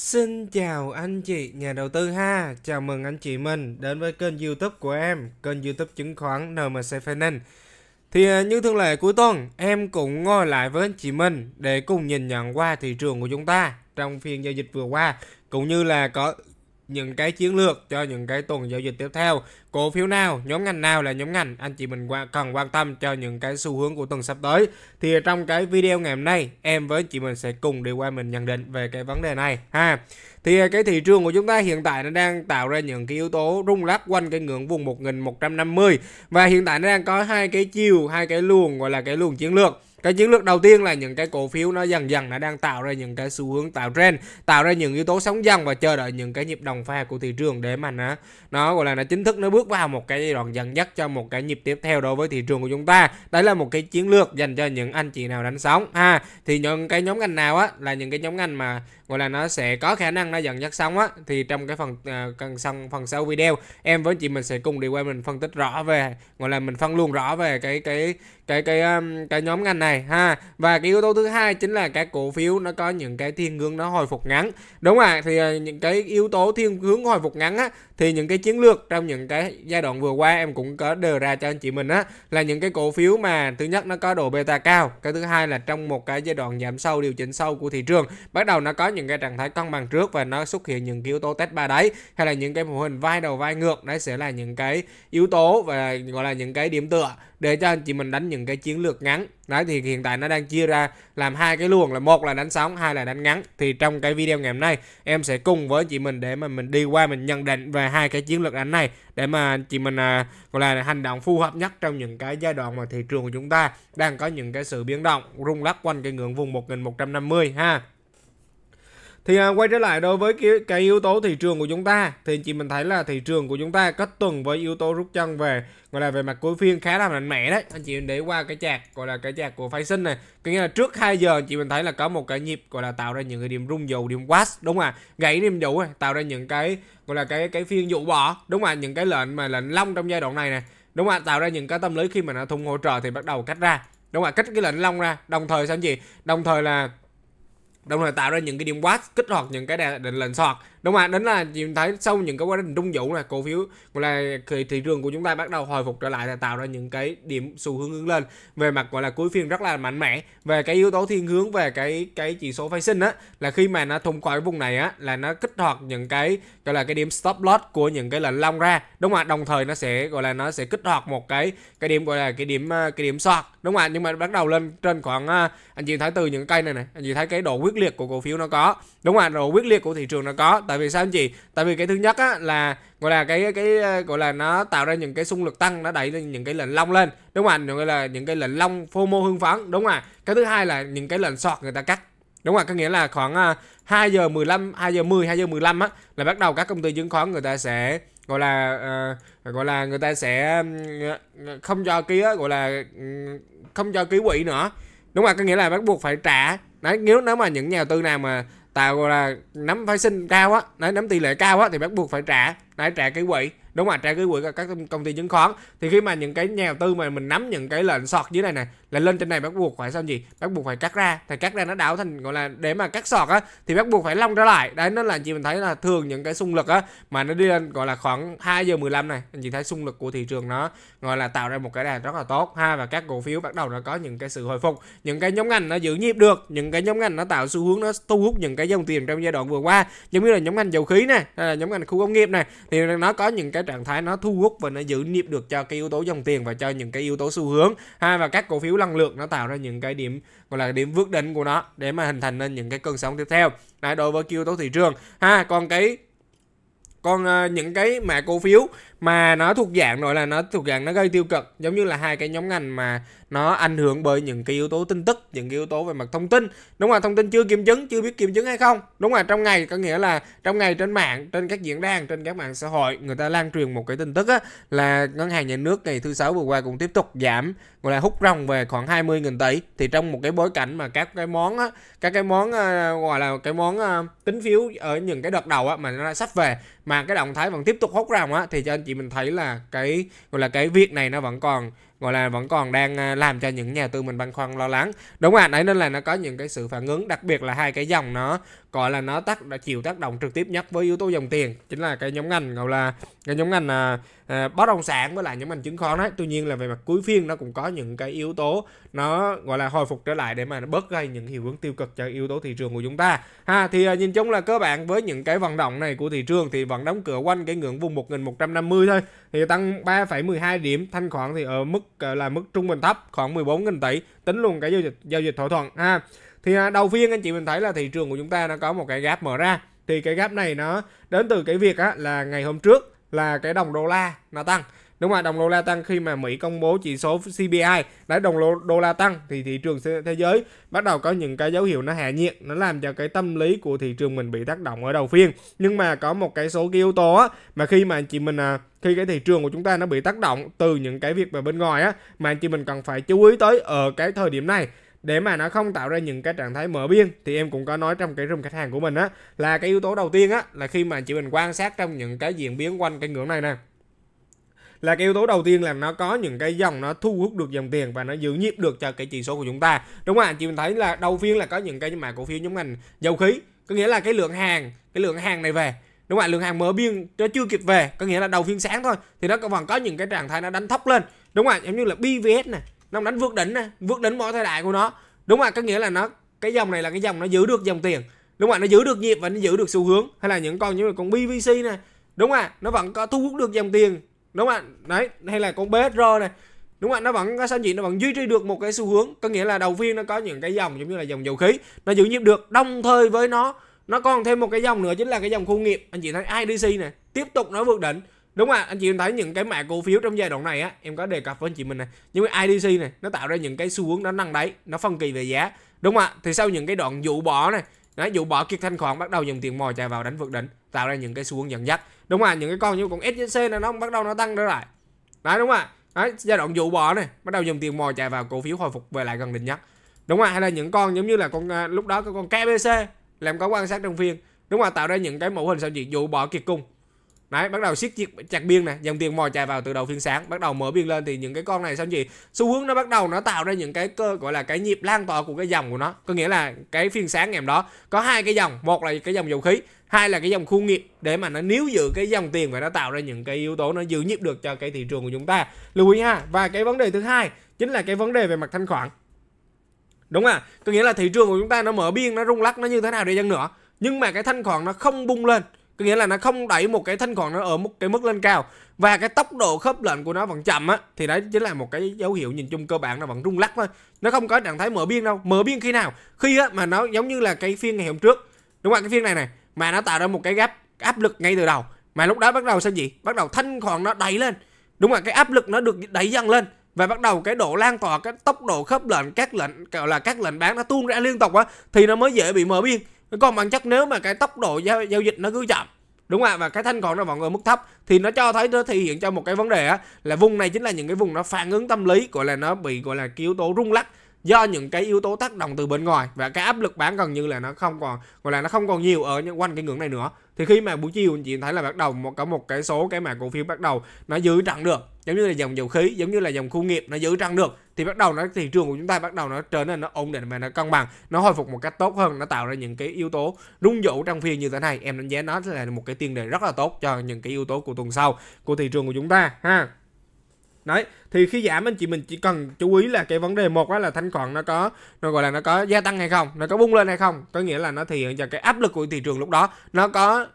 Xin chào anh chị nhà đầu tư ha Chào mừng anh chị mình đến với kênh youtube của em Kênh youtube chứng khoán NMC Finance Thì à, như thường lệ cuối tuần Em cũng ngồi lại với anh chị mình Để cùng nhìn nhận qua thị trường của chúng ta Trong phiên giao dịch vừa qua Cũng như là có những cái chiến lược cho những cái tuần giao dịch tiếp theo cổ phiếu nào nhóm ngành nào là nhóm ngành anh chị mình qua, cần quan tâm cho những cái xu hướng của tuần sắp tới thì trong cái video ngày hôm nay em với chị mình sẽ cùng đi qua mình nhận định về cái vấn đề này ha thì cái thị trường của chúng ta hiện tại nó đang tạo ra những cái yếu tố rung lắc quanh cái ngưỡng vùng 1150 và hiện tại nó đang có hai cái chiều hai cái luồng gọi là cái luồng chiến lược cái chiến lược đầu tiên là những cái cổ phiếu nó dần dần nó đang tạo ra những cái xu hướng tạo trend tạo ra những yếu tố sóng dần và chờ đợi những cái nhịp đồng pha của thị trường để mà nó nó gọi là nó chính thức nó bước vào một cái giai đoạn dần dắt cho một cái nhịp tiếp theo đối với thị trường của chúng ta đấy là một cái chiến lược dành cho những anh chị nào đánh sóng ha thì những cái nhóm ngành nào á là những cái nhóm ngành mà gọi là nó sẽ có khả năng nó dần dắt xong á thì trong cái phần uh, cần xong phần sau video em với chị mình sẽ cùng đi qua mình phân tích rõ về gọi là mình phân luôn rõ về cái cái cái cái um, cái nhóm ngành này ha và cái yếu tố thứ hai chính là các cổ phiếu nó có những cái thiên hướng nó hồi phục ngắn đúng rồi thì uh, những cái yếu tố thiên hướng hồi phục ngắn á thì những cái chiến lược trong những cái giai đoạn vừa qua em cũng có đề ra cho anh chị mình á là những cái cổ phiếu mà thứ nhất nó có độ beta cao cái thứ hai là trong một cái giai đoạn giảm sâu điều chỉnh sâu của thị trường bắt đầu nó có những cái trạng thái cân bằng trước và nó xuất hiện những cái yếu tố test ba đáy hay là những cái mô hình vai đầu vai ngược đấy sẽ là những cái yếu tố và gọi là những cái điểm tựa để cho anh chị mình đánh những cái chiến lược ngắn đấy thì hiện tại nó đang chia ra làm hai cái luồng là một là đánh sóng hai là đánh ngắn thì trong cái video ngày hôm nay em sẽ cùng với chị mình để mà mình đi qua mình nhận định về hai cái chiến lược đánh này để mà chị mình à, gọi là hành động phù hợp nhất trong những cái giai đoạn mà thị trường của chúng ta đang có những cái sự biến động rung lắc quanh cái ngưỡng vùng 1150 ha thì à, quay trở lại đối với cái, cái yếu tố thị trường của chúng ta thì chị mình thấy là thị trường của chúng ta kết tuần với yếu tố rút chân về gọi là về mặt cuối phiên khá là mạnh mẽ đấy anh chị để qua cái chạc gọi là cái chạc của phái sinh này có nghĩa là trước 2 giờ chị mình thấy là có một cái nhịp gọi là tạo ra những cái điểm rung dầu điểm quát đúng không ạ gãy điểm dụ tạo ra những cái gọi là cái cái phiên dụ bỏ đúng không ạ những cái lệnh mà lệnh long trong giai đoạn này này đúng không ạ tạo ra những cái tâm lý khi mà nó thùng hỗ trợ thì bắt đầu cách ra đúng không ạ à? cách cái lệnh long ra đồng thời sao anh chị đồng thời là đồng thời tạo ra những cái điểm quát kích hoạt những cái định lệnh sọt đúng không ạ đến là nhìn thấy sau những cái quá trình trung dũng là cổ phiếu gọi là thị trường của chúng ta bắt đầu hồi phục trở lại là tạo ra những cái điểm xu hướng hướng lên về mặt gọi là cuối phiên rất là mạnh mẽ về cái yếu tố thiên hướng về cái cái chỉ số phái sinh á là khi mà nó thủng cái vùng này á là nó kích hoạt những cái gọi là cái điểm stop loss của những cái lệnh long ra đúng không ạ đồng thời nó sẽ gọi là nó sẽ kích hoạt một cái cái điểm gọi là cái điểm ờ, cái điểm sọt đúng không ạ nhưng mà bắt đầu lên trên khoảng à, anh chị thấy từ những cây này này anh chị thấy cái độ quyết liệt của cổ phiếu nó có đúng không ạ độ quyết liệt của thị trường nó có tại vì sao anh chị tại vì cái thứ nhất á là gọi là cái cái gọi là nó tạo ra những cái xung lực tăng nó đẩy lên những cái lệnh long lên đúng không ạ gọi là những cái lệnh long phô mô hưng phấn đúng không ạ cái thứ hai là những cái lệnh sọt người ta cắt đúng không ạ có nghĩa là khoảng 2 à, giờ 15 2 giờ 10 2 giờ 15 á là bắt đầu các công ty chứng khoán người ta sẽ gọi là uh, gọi là người ta sẽ không cho cái gọi là không cho ký quỹ nữa đúng mà có nghĩa là bắt buộc phải trả đấy nếu nếu mà những nhà đầu tư nào mà tạo là nắm phái sinh cao á đấy, nắm tỷ lệ cao á thì bắt buộc phải trả đấy trả ký quỹ đúng mà trả ký quỹ các công ty chứng khoán thì khi mà những cái nhà đầu tư mà mình nắm những cái lệnh sọt dưới này này là lên trên này bắt buộc phải sao gì bắt buộc phải cắt ra thì cắt ra nó đảo thành gọi là để mà cắt sọt á thì bắt buộc phải long trở lại đấy nó là chị mình thấy là thường những cái xung lực á mà nó đi lên gọi là khoảng 2 giờ 15 này anh chị thấy xung lực của thị trường nó gọi là tạo ra một cái đà rất là tốt ha và các cổ phiếu bắt đầu nó có những cái sự hồi phục những cái nhóm ngành nó giữ nhịp được những cái nhóm ngành nó tạo xu hướng nó thu hút những cái dòng tiền trong giai đoạn vừa qua giống như là nhóm ngành dầu khí này hay là nhóm ngành khu công nghiệp này thì nó có những cái trạng thái nó thu hút và nó giữ nhịp được cho cái yếu tố dòng tiền và cho những cái yếu tố xu hướng ha và các cổ phiếu năng lượng nó tạo ra những cái điểm gọi là điểm vước đỉnh của nó để mà hình thành nên những cái cơn sóng tiếp theo đấy đối với yếu tố thị trường ha còn cái còn uh, những cái mã cổ phiếu mà nó thuộc dạng gọi là nó thuộc dạng nó gây tiêu cực giống như là hai cái nhóm ngành mà nó ảnh hưởng bởi những cái yếu tố tin tức những cái yếu tố về mặt thông tin đúng là thông tin chưa kiểm chứng chưa biết kiểm chứng hay không đúng là trong ngày có nghĩa là trong ngày trên mạng trên các diễn đàn trên các mạng xã hội người ta lan truyền một cái tin tức á, là ngân hàng nhà nước ngày thứ sáu vừa qua cũng tiếp tục giảm gọi là hút ròng về khoảng 20 nghìn tỷ thì trong một cái bối cảnh mà các cái món á, các cái món à, gọi là cái món à, tính phiếu ở những cái đợt đầu á, mà nó sắp về mà cái động thái vẫn tiếp tục hút ròng á thì cho anh chị mình thấy là cái gọi là cái việc này nó vẫn còn gọi là vẫn còn đang à, làm cho những nhà tư mình băn khoăn lo lắng đúng ạ à, đấy nên là nó có những cái sự phản ứng đặc biệt là hai cái dòng nó gọi là nó tác đã chịu tác động trực tiếp nhất với yếu tố dòng tiền chính là cái nhóm ngành gọi là cái nhóm ngành à, à, bất động sản với lại nhóm ngành chứng khoán đấy tuy nhiên là về mặt cuối phiên nó cũng có những cái yếu tố nó gọi là hồi phục trở lại để mà nó bớt gây những hiệu ứng tiêu cực cho yếu tố thị trường của chúng ta ha thì à, nhìn chung là cơ bản với những cái vận động này của thị trường thì vẫn đóng cửa quanh cái ngưỡng vùng 1150 thôi thì tăng 3,12 điểm thanh khoản thì ở mức là mức trung bình thấp khoảng 14.000 tỷ tính luôn cái giao dịch giao dịch thỏa thuận ha thì à, đầu phiên anh chị mình thấy là thị trường của chúng ta nó có một cái gap mở ra thì cái gap này nó đến từ cái việc á, là ngày hôm trước là cái đồng đô la nó tăng đúng rồi đồng đô la tăng khi mà Mỹ công bố chỉ số CPI đấy đồng đô la tăng thì thị trường thế giới bắt đầu có những cái dấu hiệu nó hạ nhiệt nó làm cho cái tâm lý của thị trường mình bị tác động ở đầu phiên nhưng mà có một cái số cái yếu tố á, mà khi mà anh chị mình à, khi cái thị trường của chúng ta nó bị tác động từ những cái việc về bên ngoài á mà anh chị mình cần phải chú ý tới ở cái thời điểm này để mà nó không tạo ra những cái trạng thái mở biên thì em cũng có nói trong cái room khách hàng của mình á là cái yếu tố đầu tiên á là khi mà chị mình quan sát trong những cái diễn biến quanh cái ngưỡng này nè là cái yếu tố đầu tiên là nó có những cái dòng nó thu hút được dòng tiền và nó giữ nhịp được cho cái chỉ số của chúng ta đúng không ạ chị mình thấy là đầu phiên là có những cái mà cổ phiếu nhóm ngành dầu khí có nghĩa là cái lượng hàng cái lượng hàng này về đúng không ạ lượng hàng mở biên nó chưa kịp về có nghĩa là đầu phiên sáng thôi thì nó còn có những cái trạng thái nó đánh thấp lên đúng không ạ giống như là bvs này nó đánh vượt đỉnh này, vượt đỉnh mọi thời đại của nó đúng không ạ? có nghĩa là nó cái dòng này là cái dòng nó giữ được dòng tiền đúng không ạ nó giữ được nhịp và nó giữ được xu hướng hay là những con như là con bvc này đúng không ạ nó vẫn có thu hút được dòng tiền đúng không ạ đấy hay là con bsr này đúng không ạ nó vẫn có sao nhịp nó vẫn duy trì được một cái xu hướng có nghĩa là đầu phiên nó có những cái dòng giống như là dòng dầu khí nó giữ nhịp được đồng thời với nó nó còn thêm một cái dòng nữa chính là cái dòng khu nghiệp anh chị thấy idc này tiếp tục nó vượt đỉnh đúng không à, anh chị em thấy những cái mã cổ phiếu trong giai đoạn này á em có đề cập với anh chị mình này những cái IDC này nó tạo ra những cái xu hướng nó nâng đáy nó phân kỳ về giá đúng không ạ à? thì sau những cái đoạn dụ bỏ này đó, dụ bỏ kiệt thanh khoản bắt đầu dùng tiền mồi chạy vào đánh vượt đỉnh tạo ra những cái xu hướng dẫn dắt đúng không à? những cái con như con SGC này nó bắt đầu nó tăng trở lại đấy đúng không ạ đấy giai đoạn dụ bỏ này bắt đầu dùng tiền mồi chạy vào cổ phiếu hồi phục về lại gần đỉnh nhất đúng không à? hay là những con giống như là con à, lúc đó có con KBC làm có quan sát trong phiên đúng không à? tạo ra những cái mẫu hình sao diệt dụ bỏ kiệt cung Đấy, bắt đầu siết chiếc chặt biên này dòng tiền mò chạy vào từ đầu phiên sáng, bắt đầu mở biên lên thì những cái con này sao gì? Xu hướng nó bắt đầu nó tạo ra những cái cơ gọi là cái nhịp lan tỏa của cái dòng của nó. Có nghĩa là cái phiên sáng ngày hôm đó có hai cái dòng, một là cái dòng dầu khí, hai là cái dòng khu nghiệp để mà nó níu giữ cái dòng tiền và nó tạo ra những cái yếu tố nó giữ nhịp được cho cái thị trường của chúng ta. Lưu ý ha. Và cái vấn đề thứ hai chính là cái vấn đề về mặt thanh khoản. Đúng à, có nghĩa là thị trường của chúng ta nó mở biên, nó rung lắc nó như thế nào đi chăng nữa, nhưng mà cái thanh khoản nó không bung lên có nghĩa là nó không đẩy một cái thanh quản nó ở một cái mức lên cao và cái tốc độ khớp lệnh của nó vẫn chậm á thì đấy chính là một cái dấu hiệu nhìn chung cơ bản nó vẫn rung lắc thôi nó không có trạng thái mở biên đâu mở biên khi nào khi á mà nó giống như là cái phiên ngày hôm trước đúng không cái phiên này này mà nó tạo ra một cái gap áp lực ngay từ đầu mà lúc đó bắt đầu sao gì bắt đầu thanh khoản nó đẩy lên đúng là cái áp lực nó được đẩy dần lên và bắt đầu cái độ lan tỏa cái tốc độ khớp lệnh các lệnh gọi là các lệnh bán nó tuôn ra liên tục á thì nó mới dễ bị mở biên còn bản chất nếu mà cái tốc độ giao, giao dịch nó cứ chậm đúng không ạ và cái thanh khoản nó vẫn ở mức thấp thì nó cho thấy nó thể hiện cho một cái vấn đề á, là vùng này chính là những cái vùng nó phản ứng tâm lý gọi là nó bị gọi là cái yếu tố rung lắc do những cái yếu tố tác động từ bên ngoài và cái áp lực bán gần như là nó không còn gọi là nó không còn nhiều ở những quanh cái ngưỡng này nữa thì khi mà buổi chiều anh chị thấy là bắt đầu một cả một cái số cái mà cổ phiếu bắt đầu nó giữ trận được giống như là dòng dầu khí giống như là dòng khu nghiệp nó giữ trận được thì bắt đầu nó thị trường của chúng ta bắt đầu nó trở nên nó ổn định và nó cân bằng nó hồi phục một cách tốt hơn nó tạo ra những cái yếu tố rung dỗ trong phiên như thế này em đánh giá nó là một cái tiền đề rất là tốt cho những cái yếu tố của tuần sau của thị trường của chúng ta ha đấy thì khi giảm anh chị mình chỉ cần chú ý là cái vấn đề một đó là thanh khoản nó có nó gọi là nó có gia tăng hay không nó có bung lên hay không có nghĩa là nó thể hiện cho cái áp lực của thị trường lúc đó nó có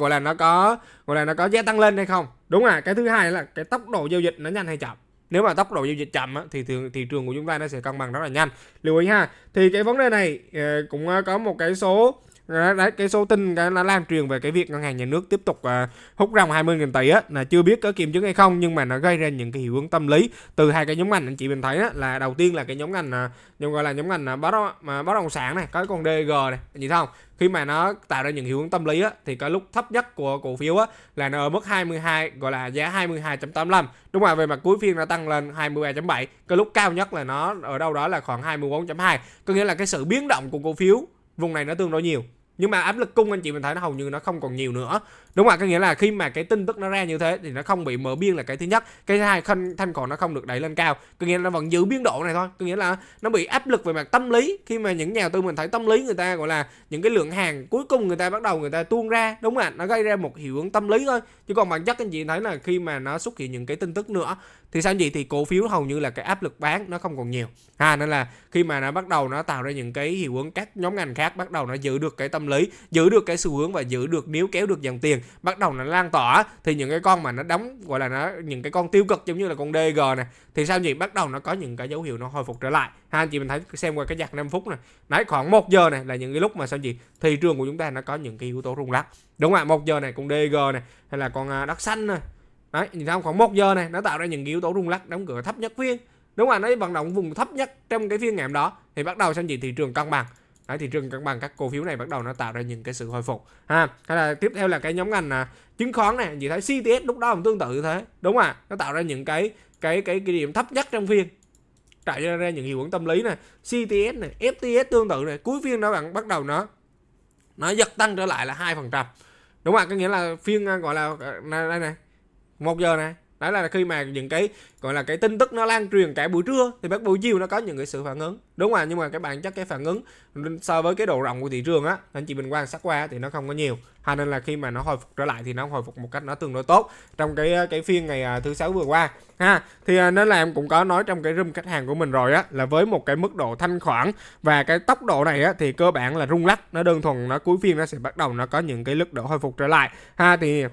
gọi là nó có gọi là nó có gia tăng lên hay không đúng rồi cái thứ hai là cái tốc độ giao dịch nó nhanh hay chậm nếu mà tốc độ giao dịch chậm thì thường thị trường của chúng ta nó sẽ cân bằng rất là nhanh lưu ý ha thì cái vấn đề này ờ, cũng ờ, có một cái số đấy cái số tin nó lan truyền về cái việc ngân hàng nhà nước tiếp tục à, hút ròng 20.000 tỷ á là chưa biết có kiểm chứng hay không nhưng mà nó gây ra những cái hiệu ứng tâm lý từ hai cái nhóm ngành anh chị mình thấy á, là đầu tiên là cái nhóm ngành à, gọi là nhóm ngành à, bất mà bất động sản này có con DG này anh chị thấy không khi mà nó tạo ra những hiệu ứng tâm lý á, thì cái lúc thấp nhất của cổ phiếu á, là nó ở mức 22 gọi là giá 22.85 đúng rồi về mặt cuối phiên nó tăng lên 23.7 cái lúc cao nhất là nó ở đâu đó là khoảng 24.2 có nghĩa là cái sự biến động của cổ phiếu vùng này nó tương đối nhiều nhưng mà áp lực cung anh chị mình thấy nó hầu như nó không còn nhiều nữa đúng không ạ có nghĩa là khi mà cái tin tức nó ra như thế thì nó không bị mở biên là cái thứ nhất cái thứ hai thanh thanh còn nó không được đẩy lên cao có nghĩa là nó vẫn giữ biên độ này thôi có nghĩa là nó bị áp lực về mặt tâm lý khi mà những nhà đầu tư mình thấy tâm lý người ta gọi là những cái lượng hàng cuối cùng người ta bắt đầu người ta tuôn ra đúng không ạ nó gây ra một hiệu ứng tâm lý thôi chứ còn bản chất anh chị thấy là khi mà nó xuất hiện những cái tin tức nữa thì sao vậy thì cổ phiếu hầu như là cái áp lực bán nó không còn nhiều ha à, nên là khi mà nó bắt đầu nó tạo ra những cái hiệu ứng các nhóm ngành khác bắt đầu nó giữ được cái tâm lý giữ được cái xu hướng và giữ được nếu kéo được dòng tiền bắt đầu nó lan tỏa thì những cái con mà nó đóng gọi là nó những cái con tiêu cực giống như là con DG nè thì sao vậy bắt đầu nó có những cái dấu hiệu nó hồi phục trở lại ha anh chị mình thấy xem qua cái giặc 5 phút này nãy khoảng 1 giờ này là những cái lúc mà sao gì thị trường của chúng ta nó có những cái yếu tố rung lắc đúng không ạ một giờ này con DG này hay là con à, đất xanh này đấy nhìn thấy khoảng 1 giờ này nó tạo ra những yếu tố rung lắc đóng cửa thấp nhất phiên đúng là nó vận động vùng thấp nhất trong cái phiên ngày hôm đó thì bắt đầu xem gì thị trường cân bằng đấy thị trường cân bằng các cổ phiếu này bắt đầu nó tạo ra những cái sự hồi phục ha hay là tiếp theo là cái nhóm ngành là chứng khoán này chị thấy CTS lúc đó cũng tương tự như thế đúng không ạ nó tạo ra những cái cái cái cái điểm thấp nhất trong phiên tạo ra những hiệu ứng tâm lý này CTS này FTS tương tự này cuối phiên nó bạn bắt đầu nó nó giật tăng trở lại là hai phần trăm đúng không ạ có nghĩa là phiên à, gọi là à, đây này một giờ này đó là khi mà những cái gọi là cái tin tức nó lan truyền cả buổi trưa thì bắt buổi chiều nó có những cái sự phản ứng đúng rồi nhưng mà các bạn chắc cái phản ứng so với cái độ rộng của thị trường á anh chị bình quan sát qua thì nó không có nhiều hay nên là khi mà nó hồi phục trở lại thì nó hồi phục một cách nó tương đối tốt trong cái cái phiên ngày à, thứ sáu vừa qua ha thì à, nên là em cũng có nói trong cái room khách hàng của mình rồi á là với một cái mức độ thanh khoản và cái tốc độ này á thì cơ bản là rung lắc nó đơn thuần nó cuối phiên nó sẽ bắt đầu nó có những cái lực độ hồi phục trở lại ha thì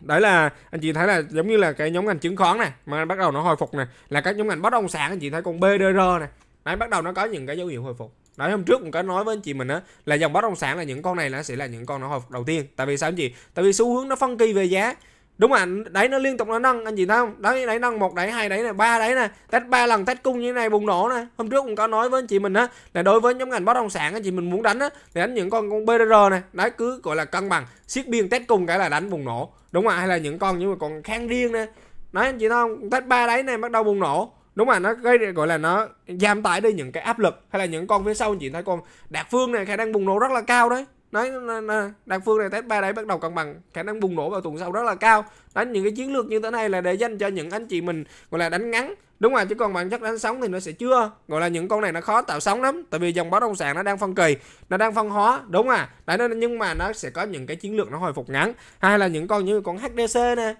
đấy là anh chị thấy là giống như là cái nhóm ngành chứng khoán này mà bắt đầu nó hồi phục này là các nhóm ngành bất động sản anh chị thấy con BDR này đấy bắt đầu nó có những cái dấu hiệu hồi phục đấy hôm trước cũng có nói với anh chị mình á là dòng bất động sản là những con này nó sẽ là những con nó hồi phục đầu tiên tại vì sao anh chị tại vì xu hướng nó phân kỳ về giá đúng không ạ đấy nó liên tục nó nâng anh chị thấy không đấy đấy nâng một đáy hai đáy này ba đáy này tách ba lần tách cung như thế này bùng nổ này hôm trước cũng có nói với anh chị mình á là đối với nhóm ngành bất động sản anh chị mình muốn đánh á thì đánh những con con BDR này đấy cứ gọi là cân bằng siết biên tách cung cái là đánh bùng nổ đúng không ạ hay là những con như mà còn khang riêng này đấy anh chị thấy không tách ba đáy này bắt đầu bùng nổ đúng mà nó gây gọi là nó giảm tải đi những cái áp lực hay là những con phía sau anh chị thấy con đạt phương này khả năng bùng nổ rất là cao đấy nói đằng phương này test ba đấy bắt đầu cân bằng khả năng bùng nổ vào tuần sau rất là cao đánh những cái chiến lược như thế này là để dành cho những anh chị mình gọi là đánh ngắn đúng rồi chứ còn bản chất đánh sóng thì nó sẽ chưa gọi là những con này nó khó tạo sóng lắm tại vì dòng bất động sản nó đang phân kỳ nó đang phân hóa đúng à đấy nên nhưng mà nó sẽ có những cái chiến lược nó hồi phục ngắn hay là những con như con hdc nè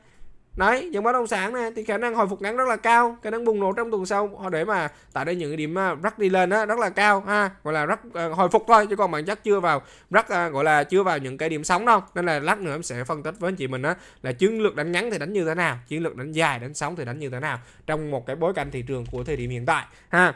đấy những bất động sản này thì khả năng hồi phục ngắn rất là cao khả năng bùng nổ trong tuần sau họ để mà tại đây những cái điểm à, rắc đi lên đó rất là cao ha gọi là rắc uh, hồi phục thôi chứ còn bản chất chưa vào rắc uh, gọi là chưa vào những cái điểm sóng đâu nên là lát nữa em sẽ phân tích với anh chị mình á là chiến lược đánh ngắn thì đánh như thế nào chiến lược đánh dài đánh sóng thì đánh như thế nào trong một cái bối cảnh thị trường của thời điểm hiện tại ha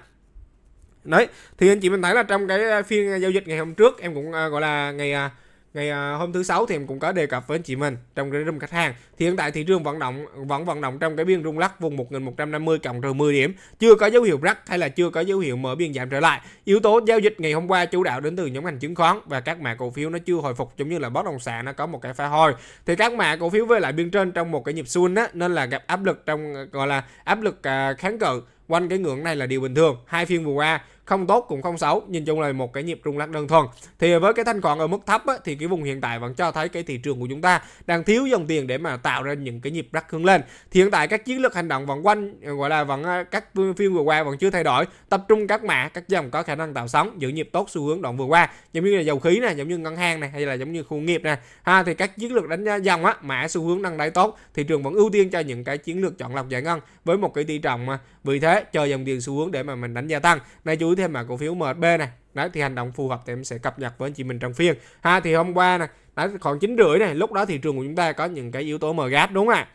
đấy thì anh chị mình thấy là trong cái phiên giao dịch ngày hôm trước em cũng uh, gọi là ngày uh, ngày à, hôm thứ sáu thì em cũng có đề cập với anh chị mình trong cái room khách hàng thì hiện tại thị trường vận động vẫn vận động trong cái biên rung lắc vùng 1150 cộng trừ 10 điểm chưa có dấu hiệu rắc hay là chưa có dấu hiệu mở biên giảm trở lại yếu tố giao dịch ngày hôm qua chủ đạo đến từ nhóm ngành chứng khoán và các mã cổ phiếu nó chưa hồi phục giống như là bất động sản nó có một cái pha hồi thì các mã cổ phiếu về lại biên trên trong một cái nhịp xuân á nên là gặp áp lực trong gọi là áp lực à, kháng cự quanh cái ngưỡng này là điều bình thường hai phiên vừa qua không tốt cũng không xấu nhìn chung là một cái nhịp rung lắc đơn thuần thì với cái thanh khoản ở mức thấp á, thì cái vùng hiện tại vẫn cho thấy cái thị trường của chúng ta đang thiếu dòng tiền để mà tạo ra những cái nhịp rắc hướng lên thì hiện tại các chiến lược hành động vẫn quanh ờ, gọi là vẫn ờ, các phiên vừa qua vẫn chưa thay đổi tập trung các mã các dòng có khả năng tạo sóng giữ nhịp tốt xu hướng đoạn vừa qua giống như là dầu khí này giống như ngân hàng này hay là giống như khu nghiệp này ha thì các chiến lược đánh dòng á mã xu hướng đang đáy tốt thị trường vẫn ưu tiên cho những cái chiến lược chọn lọc giải ngân với một cái tỷ trọng mà vì thế chờ dòng tiền xu hướng để mà mình đánh gia tăng này chủ yếu thêm mã cổ phiếu MB này đấy thì hành động phù hợp thì em sẽ cập nhật với anh chị mình trong phiên ha thì hôm qua này đấy khoảng chín rưỡi này lúc đó thị trường của chúng ta có những cái yếu tố mgas đúng không ạ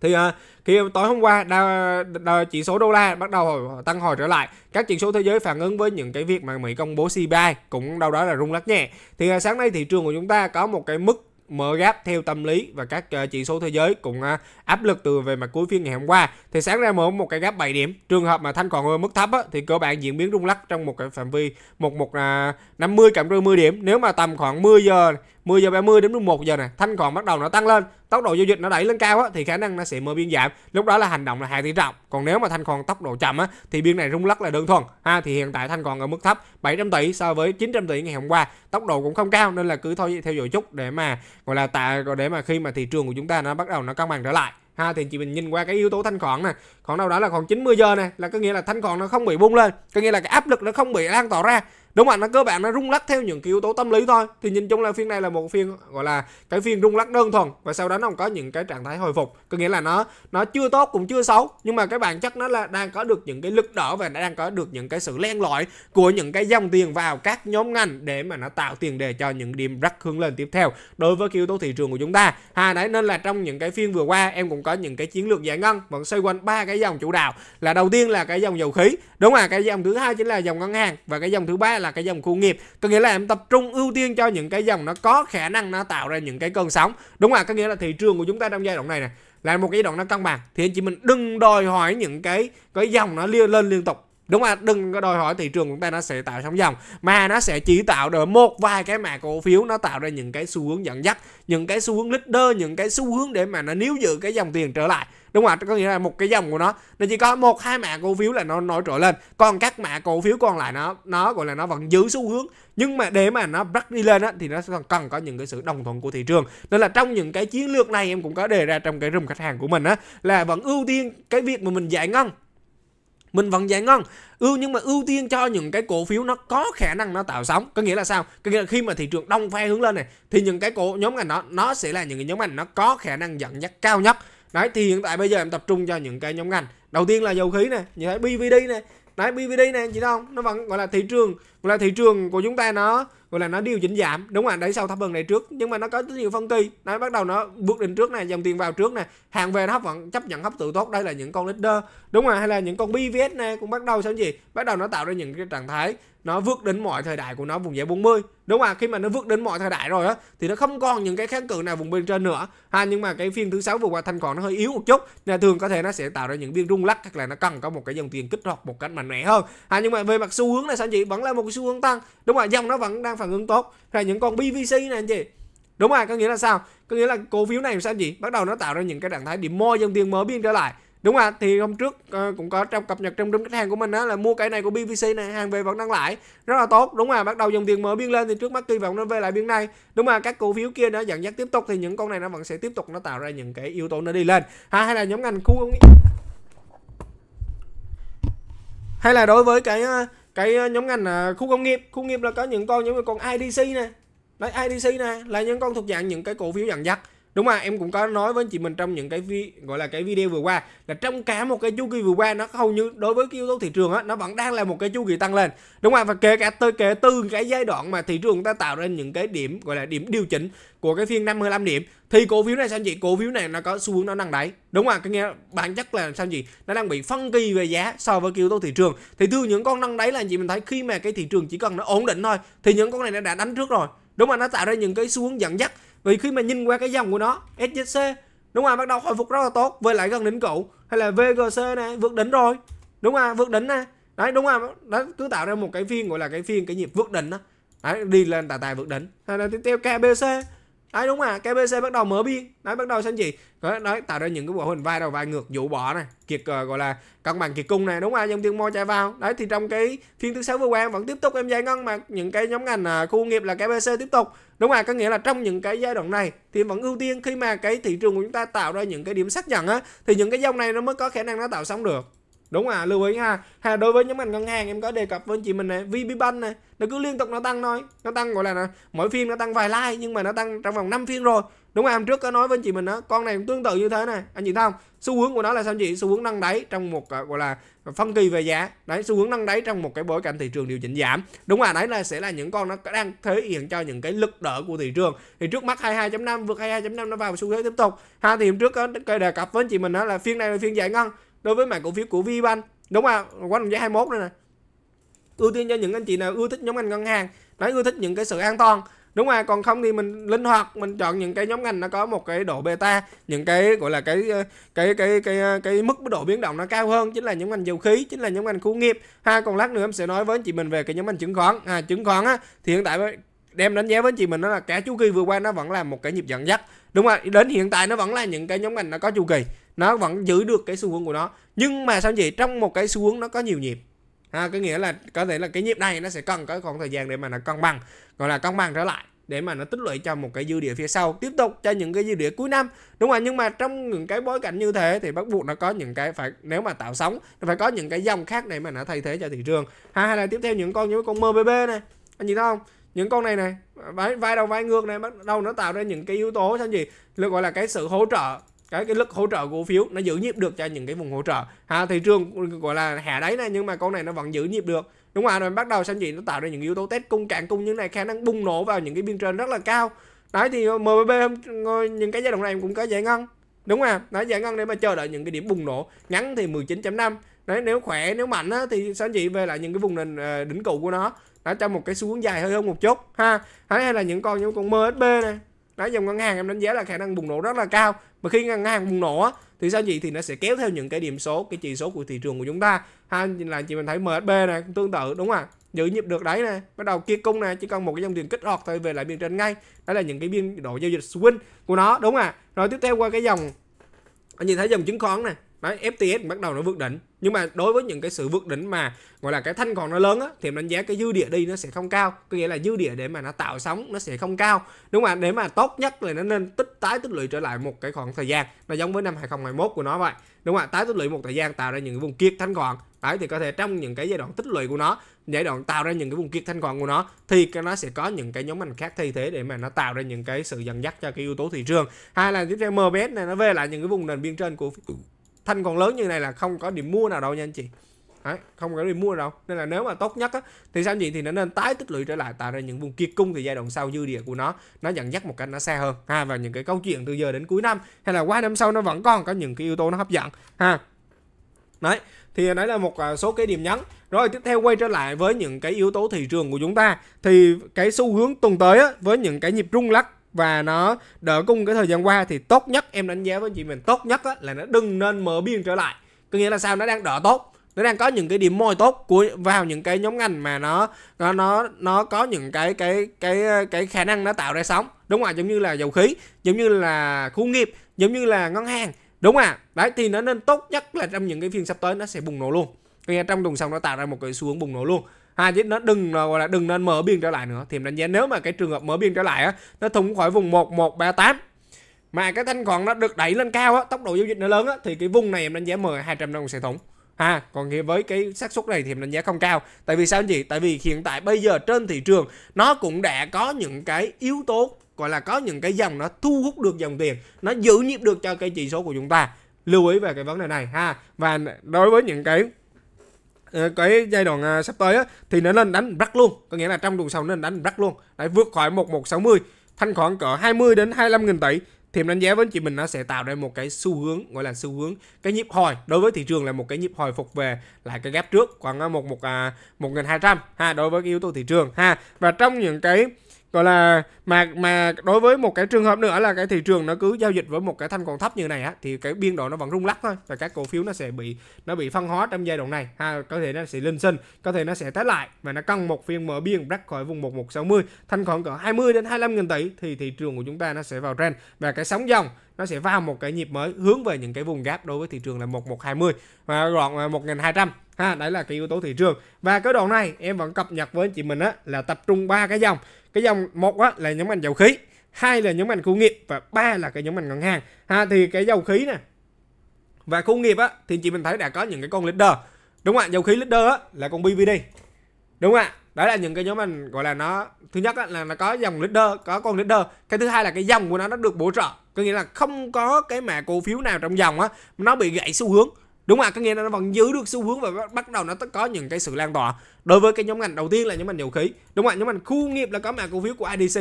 thì uh, khi tối hôm qua đa, đa, chỉ số đô la bắt đầu hồi, tăng hồi trở lại các chỉ số thế giới phản ứng với những cái việc mà mỹ công bố cpi cũng đâu đó là rung lắc nhẹ thì uh, sáng nay thị trường của chúng ta có một cái mức mở gáp theo tâm lý và các ờ, chỉ số thế giới cũng ờ, áp lực từ về mặt cuối phiên ngày hôm qua thì sáng ra mở một cái gap 7 điểm trường hợp mà thanh còn ở mức thấp á, thì cơ bản diễn biến rung lắc trong một cái phạm vi một một à, năm mươi cộng 10 điểm nếu mà tầm khoảng 10 giờ 10 giờ 30 đến lúc 1 giờ này thanh còn bắt đầu nó tăng lên tốc độ giao dịch nó đẩy lên cao á thì khả năng nó sẽ mở biên giảm lúc đó là hành động là hai tỷ trọng còn nếu mà thanh còn tốc độ chậm á thì biên này rung lắc là đơn thuần ha thì hiện tại thanh còn ở mức thấp 700 tỷ so với 900 tỷ ngày hôm qua tốc độ cũng không cao nên là cứ thôi theo dõi chút để mà gọi là tại để mà khi mà thị trường của chúng ta nó bắt đầu nó cân bằng trở lại ha thì chị mình nhìn qua cái yếu tố thanh khoản này còn đâu đó là còn 90 giờ này là có nghĩa là thanh khoản nó không bị bung lên có nghĩa là cái áp lực nó không bị lan tỏa ra đúng không ạ nó cơ bản nó rung lắc theo những cái yếu tố tâm lý thôi thì nhìn chung là phiên này là một phiên gọi là cái phiên rung lắc đơn thuần và sau đó nó có những cái trạng thái hồi phục có nghĩa là nó nó chưa tốt cũng chưa xấu nhưng mà cái bản chất nó là đang có được những cái lực đỡ và đang có được những cái sự len lỏi của những cái dòng tiền vào các nhóm ngành để mà nó tạo tiền đề cho những điểm rắc hướng lên tiếp theo đối với cái yếu tố thị trường của chúng ta ha đấy nên là trong những cái phiên vừa qua em cũng có những cái chiến lược giải ngân vẫn xoay quanh ba cái dòng chủ đạo là đầu tiên là cái dòng dầu khí đúng không ạ cái dòng thứ hai chính là dòng ngân hàng và cái dòng thứ ba là cái dòng khu nghiệp có nghĩa là em tập trung ưu tiên cho những cái dòng nó có khả năng nó tạo ra những cái cơn sóng đúng không ạ? có nghĩa là thị trường của chúng ta trong giai đoạn này này là một cái giai đoạn nó cân bằng thì anh chị mình đừng đòi hỏi những cái cái dòng nó lia lên liên tục đúng không ạ? đừng có đòi hỏi thị trường của chúng ta nó sẽ tạo sóng dòng mà nó sẽ chỉ tạo được một vài cái mã cổ phiếu nó tạo ra những cái xu hướng dẫn dắt những cái xu hướng leader những cái xu hướng để mà nó níu giữ cái dòng tiền trở lại đúng không ạ có nghĩa là một cái dòng của nó nó chỉ có một hai mã cổ phiếu là nó nổi trội lên còn các mã cổ phiếu còn lại nó nó gọi là nó vẫn giữ xu hướng nhưng mà để mà nó bắt đi lên á, thì nó cần có những cái sự đồng thuận của thị trường nên là trong những cái chiến lược này em cũng có đề ra trong cái room khách hàng của mình á là vẫn ưu tiên cái việc mà mình giải ngân mình vẫn giải ngân ưu nhưng mà ưu tiên cho những cái cổ phiếu nó có khả năng nó tạo sóng có nghĩa là sao có nghĩa là khi mà thị trường đông phe hướng lên này thì những cái cổ nhóm ngành nó nó sẽ là những cái nhóm ngành nó có khả năng dẫn dắt cao nhất Đấy thì hiện tại bây giờ em tập trung cho những cái nhóm ngành. Đầu tiên là dầu khí này như thấy BVD này Đấy BVD này anh chị thấy không? Nó vẫn gọi là thị trường, gọi là thị trường của chúng ta nó gọi là nó điều chỉnh giảm đúng không ạ đấy sau thấp hơn này trước nhưng mà nó có rất nhiều phân kỳ nó bắt đầu nó bước định trước này dòng tiền vào trước này hàng về nó vẫn chấp nhận hấp thụ tốt đây là những con leader đúng không ạ hay là những con bvs này cũng bắt đầu sao gì bắt đầu nó tạo ra những cái trạng thái nó vượt đến mọi thời đại của nó vùng giải 40 đúng không ạ khi mà nó vượt đến mọi thời đại rồi á thì nó không còn những cái kháng cự nào vùng bên trên nữa ha nhưng mà cái phiên thứ sáu vừa qua thanh còn nó hơi yếu một chút nên thường có thể nó sẽ tạo ra những biên rung lắc hoặc là nó cần có một cái dòng tiền kích hoạt một cách mạnh mẽ hơn ha nhưng mà về mặt xu hướng là sao chị vẫn là một cái xu hướng tăng đúng không ạ dòng nó vẫn đang phản ứng tốt là những con BVC này anh chị đúng không ạ có nghĩa là sao có nghĩa là cổ phiếu này làm sao chị bắt đầu nó tạo ra những cái trạng thái điểm mua dòng tiền mở biên trở lại đúng không à, thì hôm trước uh, cũng có trong cập nhật trong đúng khách hàng của mình đó là mua cái này của BVC này hàng về vẫn đang lại rất là tốt đúng không à, bắt đầu dòng tiền mở biên lên thì trước mắt kỳ vọng nó về lại biên này đúng không à, các cổ phiếu kia nó dẫn dắt tiếp tục thì những con này nó vẫn sẽ tiếp tục nó tạo ra những cái yếu tố nó đi lên ha, hay là nhóm ngành khu công nghiệp hay là đối với cái ờ, cái ờ, nhóm ngành khu công nghiệp khu công nghiệp là có những con giống như con IDC này đấy IDC này là những con thuộc dạng những cái cổ phiếu dẫn dắt đúng không em cũng có nói với chị mình trong những cái vi, gọi là cái video vừa qua là trong cả một cái chu kỳ vừa qua nó hầu như đối với cái yếu tố thị trường á nó vẫn đang là một cái chu kỳ tăng lên đúng không và kể cả tới kể từ cái giai đoạn mà thị trường ta tạo ra những cái điểm gọi là điểm điều chỉnh của cái phiên 55 điểm thì cổ phiếu này sao chị cổ phiếu này nó có xu hướng nó nâng đáy đúng không cái nghe bản chất là sao chị nó đang bị phân kỳ về giá so với yếu tố thị trường thì thường những con nâng đáy là chị mình thấy khi mà cái thị trường chỉ cần nó ổn định thôi thì những con này nó đã đánh trước rồi đúng mà nó tạo ra những cái xu hướng dẫn dắt vì khi mà nhìn qua cái dòng của nó SJC đúng không bắt đầu hồi phục rất là tốt về lại gần đỉnh cũ hay là VGC này vượt đỉnh rồi đúng không vượt đỉnh này đấy đúng không đó cứ tạo ra một cái phiên gọi là cái phiên cái nhịp vượt đỉnh đó đấy, đi lên tà tài vượt đỉnh hay là tiếp theo KBC đấy đúng mà kbc bắt đầu mở biên đấy bắt đầu xem gì đấy tạo ra những cái bộ hình vai đầu vai ngược dụ bỏ này kiệt uh, gọi là cân bằng kiệt cung này đúng không dòng tiền mo chạy vào đấy thì trong cái phiên thứ sáu vừa qua vẫn tiếp tục em giải ngân mà những cái nhóm ngành uh, khu nghiệp là kbc tiếp tục đúng không có nghĩa là trong những cái giai đoạn này thì vẫn ưu tiên khi mà cái thị trường của chúng ta tạo ra những cái điểm xác nhận á thì những cái dòng này nó mới có khả năng nó tạo sóng được đúng à lưu ý ha hay đối với những ngành ngân hàng em có đề cập với chị mình này vpbank này nó cứ liên tục nó tăng thôi nó tăng gọi là nó, mỗi phim nó tăng vài like nhưng mà nó tăng trong vòng 5 phiên rồi đúng không à, em trước có nói với chị mình đó con này cũng tương tự như thế này anh chị thấy không xu hướng của nó là sao chị xu hướng nâng đáy trong một uh, gọi là phân kỳ về giá đấy xu hướng nâng đáy trong một cái bối cảnh thị trường điều chỉnh giảm đúng à đấy là sẽ là những con nó đang thể hiện cho những cái lực đỡ của thị trường thì trước mắt 22.5 vượt 22.5 nó vào xu hướng tiếp tục ha thì hôm trước có đề cập với chị mình đó là phiên này là phiên giải ngân đối với mã cổ phiếu của VBank đúng không quanh giá 21 đây nè ưu tiên cho những anh chị nào ưa thích nhóm ngành ngân hàng nói ưa thích những cái sự an toàn đúng không còn không thì mình linh hoạt mình chọn những cái nhóm ngành nó có một cái độ beta những cái gọi là cái ờ, cái cái cái ờ, cái mức độ biến động nó cao hơn chính là nhóm ngành dầu khí chính là nhóm ngành khu nghiệp ha còn lát nữa em sẽ nói với anh chị mình về cái nhóm ngành chứng khoán à, chứng khoán á thì hiện tại đem đánh giá với anh chị mình đó là cả chu kỳ vừa qua nó vẫn là một cái nhịp dẫn dắt đúng không đến hiện tại nó vẫn là những cái nhóm ngành nó có chu kỳ nó vẫn giữ được cái xu hướng của nó nhưng mà sao gì trong một cái xu hướng nó có nhiều nhịp ha à, có nghĩa là có thể là cái nhịp này nó sẽ cần có khoảng thời gian để mà nó cân bằng gọi là cân bằng trở lại để mà nó tích lũy cho một cái dư địa phía sau tiếp tục cho những cái dư địa cuối năm đúng không nhưng mà trong những cái bối cảnh như thế thì bắt buộc nó có những cái phải nếu mà tạo sóng nó phải có những cái dòng khác để mà nó thay thế cho thị trường ha hay là tiếp theo những con như con MBB này anh nhìn thấy không những con này này vai, vai đầu vai ngược này bắt đầu nó tạo ra những cái yếu tố sao gì được gọi là cái sự hỗ trợ cái cái lực hỗ trợ cổ phiếu nó giữ nhịp được cho những cái vùng hỗ trợ ha à, thị trường gọi là hạ đáy này nhưng mà con này nó vẫn giữ nhịp được đúng không ạ à, rồi bắt đầu sang gì nó tạo ra những yếu tố test cung cạn cung như này khả năng bùng nổ vào những cái biên trên rất là cao đấy thì mbb những cái giai đoạn này cũng có giải ngân đúng không à, đấy giải ngân để mà chờ đợi những cái điểm bùng nổ ngắn thì 19.5 đấy nếu khỏe nếu mạnh á, thì sang gì về lại những cái vùng nền ờ, đỉnh cụ của nó đã trong một cái xu hướng dài hơi hơn một chút ha đấy, hay là những con những con msb này đó dòng ngân hàng em đánh giá là khả năng bùng nổ rất là cao mà khi ngân hàng bùng nổ thì sao gì thì nó sẽ kéo theo những cái điểm số cái chỉ số của thị trường của chúng ta ha là chị mình thấy MHB này tương tự đúng không ạ giữ nhịp được đấy này bắt đầu kia cung này chỉ cần một cái dòng tiền kích hoạt thôi về lại biên trên ngay đó là những cái biên độ giao dịch swing của nó đúng không ạ rồi tiếp theo qua cái dòng anh nhìn thấy dòng chứng khoán này Đấy, FTS bắt đầu nó vượt đỉnh nhưng mà đối với những cái sự vượt đỉnh mà gọi là cái thanh còn nó lớn á thì em đánh giá cái dư địa đi nó sẽ không cao có nghĩa là dư địa để mà nó tạo sóng nó sẽ không cao đúng không ạ để mà tốt nhất là nó nên tích tái tích lũy trở lại một cái khoảng thời gian nó giống với năm 2021 của nó vậy đúng không ạ tái tích lũy một thời gian tạo ra những cái vùng kiệt thanh còn đấy thì có thể trong những cái giai đoạn tích lũy của nó giai đoạn tạo ra những cái vùng kiệt thanh còn của nó thì nó sẽ có những cái nhóm ngành khác thay thế để mà nó tạo ra những cái sự dẫn dắt cho cái yếu tố thị trường hai là tiếp theo MBS này nó về lại những cái vùng nền biên trên của thanh còn lớn như này là không có điểm mua nào đâu nha anh chị Đấy, không có điểm mua đâu nên là nếu mà tốt nhất á, thì sao anh thì nó nên tái tích lũy trở lại tạo ra những vùng kiệt cung thì giai đoạn sau dư địa của nó nó dẫn dắt một cách nó xa hơn ha và những cái câu chuyện từ giờ đến cuối năm hay là qua năm sau nó vẫn còn có những cái yếu tố nó hấp dẫn ha đấy thì đấy là một à, số cái điểm nhấn rồi tiếp theo quay trở lại với những cái yếu tố thị trường của chúng ta thì cái xu hướng tuần tới á, với những cái nhịp rung lắc và nó đỡ cung cái thời gian qua thì tốt nhất em đánh giá với chị mình tốt nhất á, là nó đừng nên mở biên trở lại có nghĩa là sao nó đang đỡ tốt nó đang có những cái điểm môi tốt của vào những cái nhóm ngành mà nó nó nó nó có những cái cái cái cái khả năng nó tạo ra sóng đúng không ạ giống như là dầu khí giống như là khu nghiệp giống như là ngân hàng đúng không ạ đấy thì nó nên tốt nhất là trong những cái phiên sắp tới nó sẽ bùng nổ luôn có ngay trong tuần sau nó tạo ra một cái xu hướng bùng nổ luôn hai chứ nó đừng là gọi là đừng nên mở biên trở lại nữa thì mình đánh giá nếu mà cái trường hợp mở biên trở lại á nó thủng khỏi vùng 1138 mà cái thanh khoản nó được đẩy lên cao á tốc độ giao dịch nó lớn á thì cái vùng này em đánh giá mười hai trăm đồng sẽ thủng ha à, còn khi với cái xác suất này thì mình đánh giá không cao tại vì sao anh chị tại vì hiện tại bây giờ trên thị trường nó cũng đã có những cái yếu tố gọi là có những cái dòng nó thu hút được dòng tiền nó giữ nhịp được cho cái chỉ số của chúng ta lưu ý về cái vấn đề này ha và đối với những cái Ờ, cái giai đoạn à, sắp tới á, thì nó nên đánh rắc luôn có nghĩa là trong tuần sau nên đánh rắc luôn để vượt khỏi 1160 thanh khoản cỡ 20 đến 25 nghìn tỷ thì đánh giá với chị mình nó sẽ tạo ra một cái xu hướng gọi là xu hướng cái nhịp hồi đối với thị trường là một cái nhịp hồi phục về lại cái gap trước khoảng à, một một à, một nghìn hai trăm ha đối với cái yếu tố thị trường ha và trong những cái gọi là mà mà đối với một cái trường hợp nữa là cái thị trường nó cứ giao dịch với một cái thanh còn thấp như này á thì cái biên độ nó vẫn rung lắc thôi và các cổ phiếu nó sẽ bị nó bị phân hóa trong giai đoạn này ha có thể nó sẽ lên sinh có thể nó sẽ test lại và nó cần một phiên mở biên break khỏi vùng 1160 thanh khoảng cỡ 20 đến 25 nghìn tỷ thì thị trường của chúng ta nó sẽ vào trend và cái sóng dòng nó sẽ vào một cái nhịp mới hướng về những cái vùng gáp đối với thị trường là 1120 và đoạn 1200 ha đấy là cái yếu tố thị trường và cái đoạn này em vẫn cập nhật với anh chị mình á là tập trung ba cái dòng cái dòng một á, là nhóm ngành dầu khí hai là nhóm ngành công nghiệp và ba là cái nhóm ngành ngân hàng ha thì cái dầu khí nè và công nghiệp á thì chị mình thấy đã có những cái con leader đúng không ạ dầu khí leader á là con bvd đúng không ạ đó là những cái nhóm mình gọi là nó thứ nhất á, là nó có dòng leader có con leader cái thứ hai là cái dòng của nó nó được bổ trợ có nghĩa là không có cái mã cổ phiếu nào trong dòng á nó bị gãy xu hướng đúng không ạ có nghĩa là nó vẫn giữ được xu hướng và bắt đầu nó có những cái sự lan tỏa đối với cái nhóm ngành đầu tiên là nhóm ngành dầu khí đúng không ạ nhóm ngành khu nghiệp là có mã cổ phiếu của idc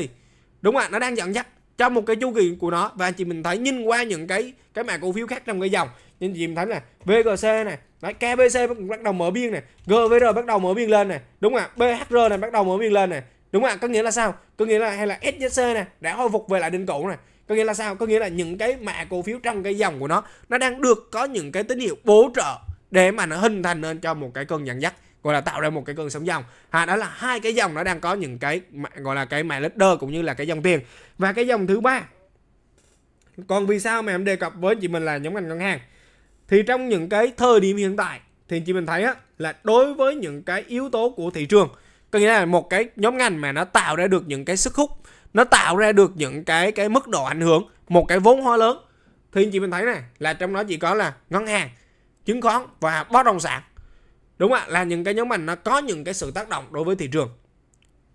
đúng không ạ nó đang dẫn dắt trong một cái chu kỳ của nó và chị mình thấy nhìn qua những cái cái mã cổ phiếu khác trong cái dòng nhưng chị mình thấy là VGC này đấy, KBC bắt đầu mở biên này GVR bắt đầu mở biên lên này đúng không ạ BHR này bắt đầu mở biên lên này đúng không ạ có nghĩa là sao có nghĩa là hay là SJC này đã hồi phục về lại đỉnh cũ này có nghĩa là sao có nghĩa là những cái mã cổ phiếu trong cái dòng của nó nó đang được có những cái tín hiệu bổ trợ để mà nó hình thành nên cho một cái cơn dẫn dắt gọi là tạo ra một cái cơn sóng dòng à, đó là hai cái dòng nó đang có những cái gọi là cái mã leader cũng như là cái dòng tiền và cái dòng thứ ba còn vì sao mà em đề cập với chị mình là nhóm ngành ngân hàng thì trong những cái thời điểm hiện tại thì chị mình thấy á, là đối với những cái yếu tố của thị trường có nghĩa là một cái nhóm ngành mà nó tạo ra được những cái sức hút nó tạo ra được những cái cái mức độ ảnh hưởng một cái vốn hóa lớn thì anh chị mình thấy này là trong đó chỉ có là ngân hàng chứng khoán và bất động sản đúng ạ là những cái nhóm ngành nó có những cái sự tác động đối với thị trường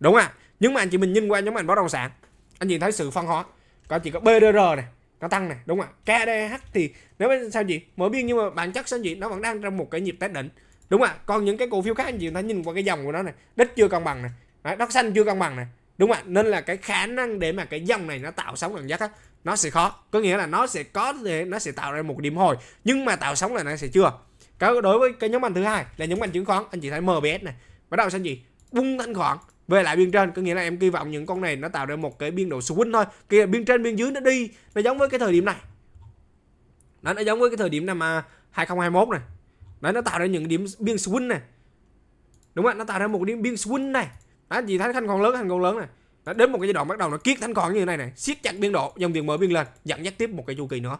đúng ạ nhưng mà anh chị mình nhìn qua nhóm ngành bất động sản anh chị thấy sự phân hóa có chỉ có BDR này nó tăng này đúng không ạ KDH thì nếu mà sao gì mở biên nhưng mà bản chất sao gì nó vẫn đang trong một cái nhịp test đỉnh đúng không ạ còn những cái cổ phiếu khác anh chị thấy nhìn qua cái dòng của nó này đất chưa cân bằng này đất xanh chưa cân bằng này đúng không ạ nên là cái khả năng để mà cái dòng này nó tạo sóng cảm giác á nó sẽ khó có nghĩa là nó sẽ có nó sẽ tạo ra một điểm hồi nhưng mà tạo sóng là nó sẽ chưa cái đối với cái nhóm ngành thứ hai là nhóm ngành chứng khoán anh chị thấy MBS này bắt đầu sang gì bung thanh khoản về lại biên trên có nghĩa là em kỳ vọng những con này nó tạo ra một cái biên độ swing thôi kia biên trên biên dưới nó đi nó giống với cái thời điểm này đó, nó giống với cái thời điểm năm 2021 à, này đấy nó tạo ra những điểm biên swing này đúng không ạ nó tạo ra một điểm biên swing này đó vì thấy thanh còn lớn thanh con lớn này đó, đến một cái giai đoạn bắt đầu nó kiết thanh còn như thế này này siết chặt biên độ dòng tiền mở biên lên dẫn dắt tiếp một cái chu kỳ nữa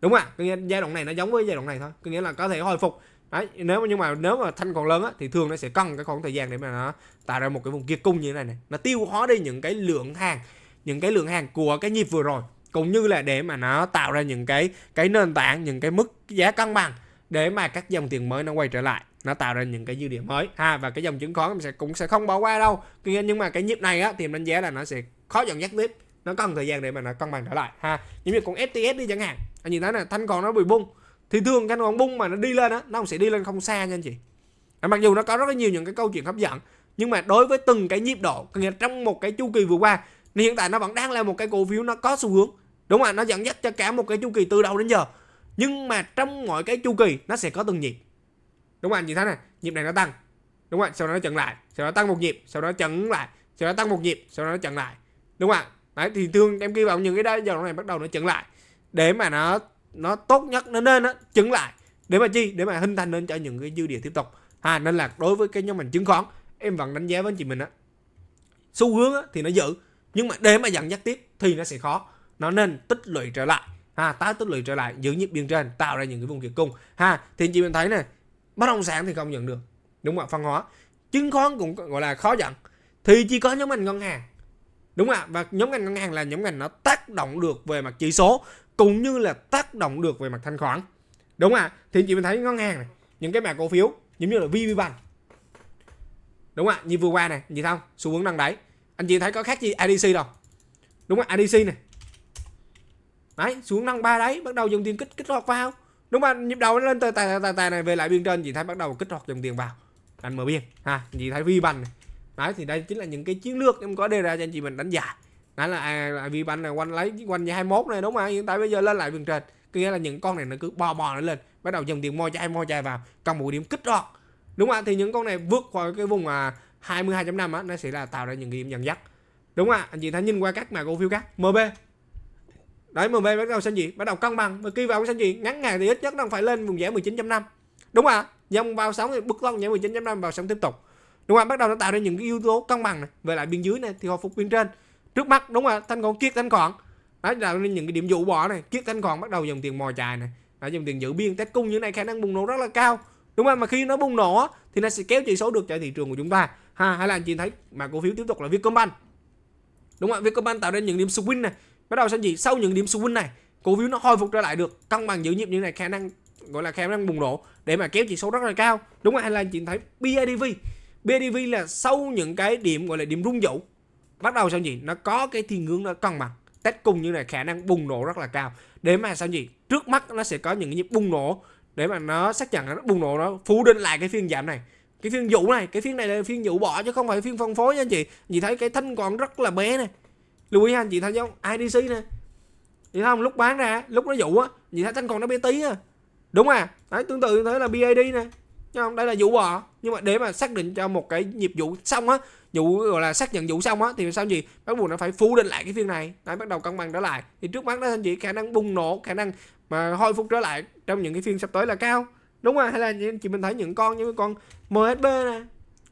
đúng không ạ? nghĩa giai đoạn này nó giống với giai đoạn này thôi có nghĩa là có thể hồi phục đấy nếu nhưng mà nếu mà thanh còn lớn á, thì thường nó sẽ cần cái khoảng thời gian để mà nó tạo ra một cái vùng kia cung như thế này này nó tiêu hóa đi những cái lượng hàng những cái lượng hàng của cái nhịp vừa rồi cũng như là để mà nó tạo ra những cái cái nền tảng những cái mức giá cân bằng để mà các dòng tiền mới nó quay trở lại nó tạo ra những cái dư địa mới ha và cái dòng chứng khoán mình sẽ cũng sẽ không bỏ qua đâu nhưng mà cái nhịp này á thì mình đánh giá là nó sẽ khó dẫn dắt tiếp nó cần thời gian để mà nó cân bằng trở lại ha những việc con STS đi chẳng hạn anh nhìn thấy là thanh còn nó bị bung thì thường thanh còn bung mà nó đi lên á nó không sẽ đi lên không xa nha anh chị à, mặc dù nó có rất là nhiều những cái câu chuyện hấp dẫn nhưng mà đối với từng cái nhịp độ nghĩa trong một cái chu kỳ vừa qua thì hiện tại nó vẫn đang là một cái cổ phiếu nó có xu hướng đúng không ạ? nó dẫn dắt cho cả một cái chu kỳ từ đầu đến giờ nhưng mà trong mọi cái chu kỳ nó sẽ có từng nhịp đúng không anh chị thấy này nhịp này nó tăng đúng không sau đó nó chặn lại sau đó tăng một nhịp sau đó chặn lại sau đó tăng một nhịp sau đó nó chặn lại đúng không đấy thì thường em ghi vào những cái đây giờ này bắt đầu nó chặn lại để mà nó nó tốt nhất nó nên nó chững lại để mà chi để mà hình thành nên cho những cái dư địa tiếp tục ha nên là đối với cái nhóm mình chứng khoán em vẫn đánh giá với anh chị mình á xu hướng á, thì nó giữ nhưng mà để mà dẫn dắt tiếp thì nó sẽ khó nó nên tích lũy trở lại ha tái tích lũy trở lại giữ nhịp biên trên tạo ra những cái vùng kiệt cung ha thì chị mình thấy này bất động sản thì không nhận được đúng không ạ phân hóa chứng khoán cũng gọi là khó dẫn thì chỉ có nhóm ngành ngân hàng đúng không ạ và nhóm ngành ngân hàng là nhóm ngành nó tác động được về mặt chỉ số cũng như là tác động được về mặt thanh khoản đúng không ạ thì chị mình thấy ngân hàng này những cái mã cổ phiếu giống như là VPBank đúng không ạ như vừa qua này gì không xu hướng đang đẩy anh chị thấy có khác gì IDC đâu đúng không IDC này đấy xuống năng ba đấy bắt đầu dòng tiền kích kích hoạt vào đúng không nhịp đầu lên từ tài tài tài này về lại biên trên chị thấy bắt đầu kích hoạt dòng tiền vào đánh mở biên ha chị thấy vi banh này đấy thì đây chính là những cái chiến lược em có đề ra cho anh chị mình đánh giá đấy là à, vi banh này quanh lấy quanh nhà 21 này đúng không hiện tại bây giờ lên lại biên trên có nghĩa là những con này nó cứ bò bò nó lên bắt đầu dòng tiền môi chai môi chai vào cầm một điểm kích hoạt đúng không ạ thì những con này vượt qua cái vùng à, 22.5 á nó sẽ là tạo ra những cái điểm dẫn dắt đúng không ạ anh chị thấy nhìn qua các mã cổ phiếu khác mb đấy MB bắt đầu xanh gì bắt đầu cân bằng và khi vào xanh gì ngắn ngày thì ít nhất nó phải lên vùng dẻ 19.5 đúng ạ? dòng vào sóng thì bước lên dẻ 19.5 vào sóng tiếp tục đúng không ạ? bắt đầu nó tạo ra những cái yếu tố cân bằng này về lại biên dưới này thì họ phục biên trên trước mắt đúng không ạ? thanh còn kiết thanh còn đó tạo nên những cái điểm dụ bỏ này kiết thanh còn bắt đầu dòng tiền mò chài này đó, dòng tiền giữ biên test cung như này khả năng bùng nổ rất là cao đúng không mà khi nó bùng nổ thì nó sẽ kéo chỉ số được cho thị trường của chúng ta ha hay là anh chị thấy mà cổ phiếu tiếp tục là Vietcombank đúng không Vietcombank tạo ra những điểm swing này bắt đầu sẽ gì sau những điểm swing này cổ phiếu nó hồi phục trở lại được cân bằng giữ nhịp như này khả năng gọi là khả năng bùng nổ để mà kéo chỉ số rất là cao đúng không hay là chị thấy BIDV BIDV là sau những cái điểm gọi là điểm rung dữ bắt đầu sao gì nó có cái thiên hướng nó cân bằng test cùng như này khả năng bùng nổ rất là cao để mà sao gì trước mắt nó sẽ có những cái nhịp bùng nổ để mà nó xác nhận nó bùng nổ nó phủ định lại cái phiên giảm này cái phiên dụ này cái phiên này là phiên dụ bỏ chứ không phải phiên phân phối nha anh chị chị thấy cái thanh còn rất là bé này lưu ý anh chị thấy giống IDC nè thì không lúc bán ra lúc nó vụ á chị thấy thanh còn nó bé tí à, đúng à đấy tương tự thế là BAD nè không đây là vụ bò nhưng mà để mà xác định cho một cái nhiệm vụ xong á vụ gọi là xác nhận vụ xong á thì sao gì bắt buộc nó phải phủ định lại cái phiên này đấy bắt đầu cân bằng trở lại thì trước mắt đó anh chị khả năng bùng nổ khả năng mà hồi phục trở lại trong những cái phiên sắp tới là cao đúng không à? hay là anh chị mình thấy những con như con MSB nè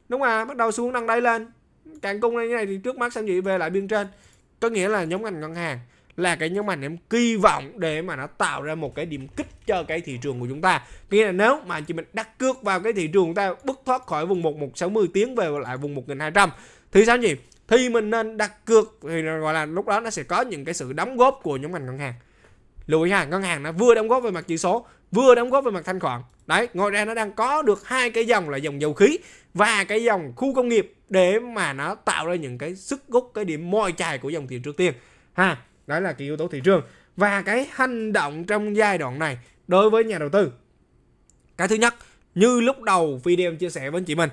đúng à bắt đầu xuống nâng đây lên càng cung như này thì trước mắt sao gì về lại biên trên có nghĩa là nhóm ngành ngân hàng là cái nhóm ngành em kỳ vọng để mà nó tạo ra một cái điểm kích cho cái thị trường của chúng ta nghĩa là nếu mà anh chị mình đặt cược vào cái thị trường của ta bứt thoát khỏi vùng 1160 tiến về lại vùng 1200 thì sao nhỉ thì mình nên đặt cược thì gọi là lúc đó nó sẽ có những cái sự đóng góp của nhóm ngành ngân hàng lưu ý ha ngân hàng nó vừa đóng góp về mặt chỉ số vừa đóng góp về mặt thanh khoản đấy ngoài ra nó đang có được hai cái dòng là dòng dầu khí và cái dòng khu công nghiệp để mà nó tạo ra những cái sức hút cái điểm môi chài của dòng tiền trước tiên ha đó là cái yếu tố thị trường và cái hành động trong giai đoạn này đối với nhà đầu tư cái thứ nhất như lúc đầu video em chia sẻ với anh chị mình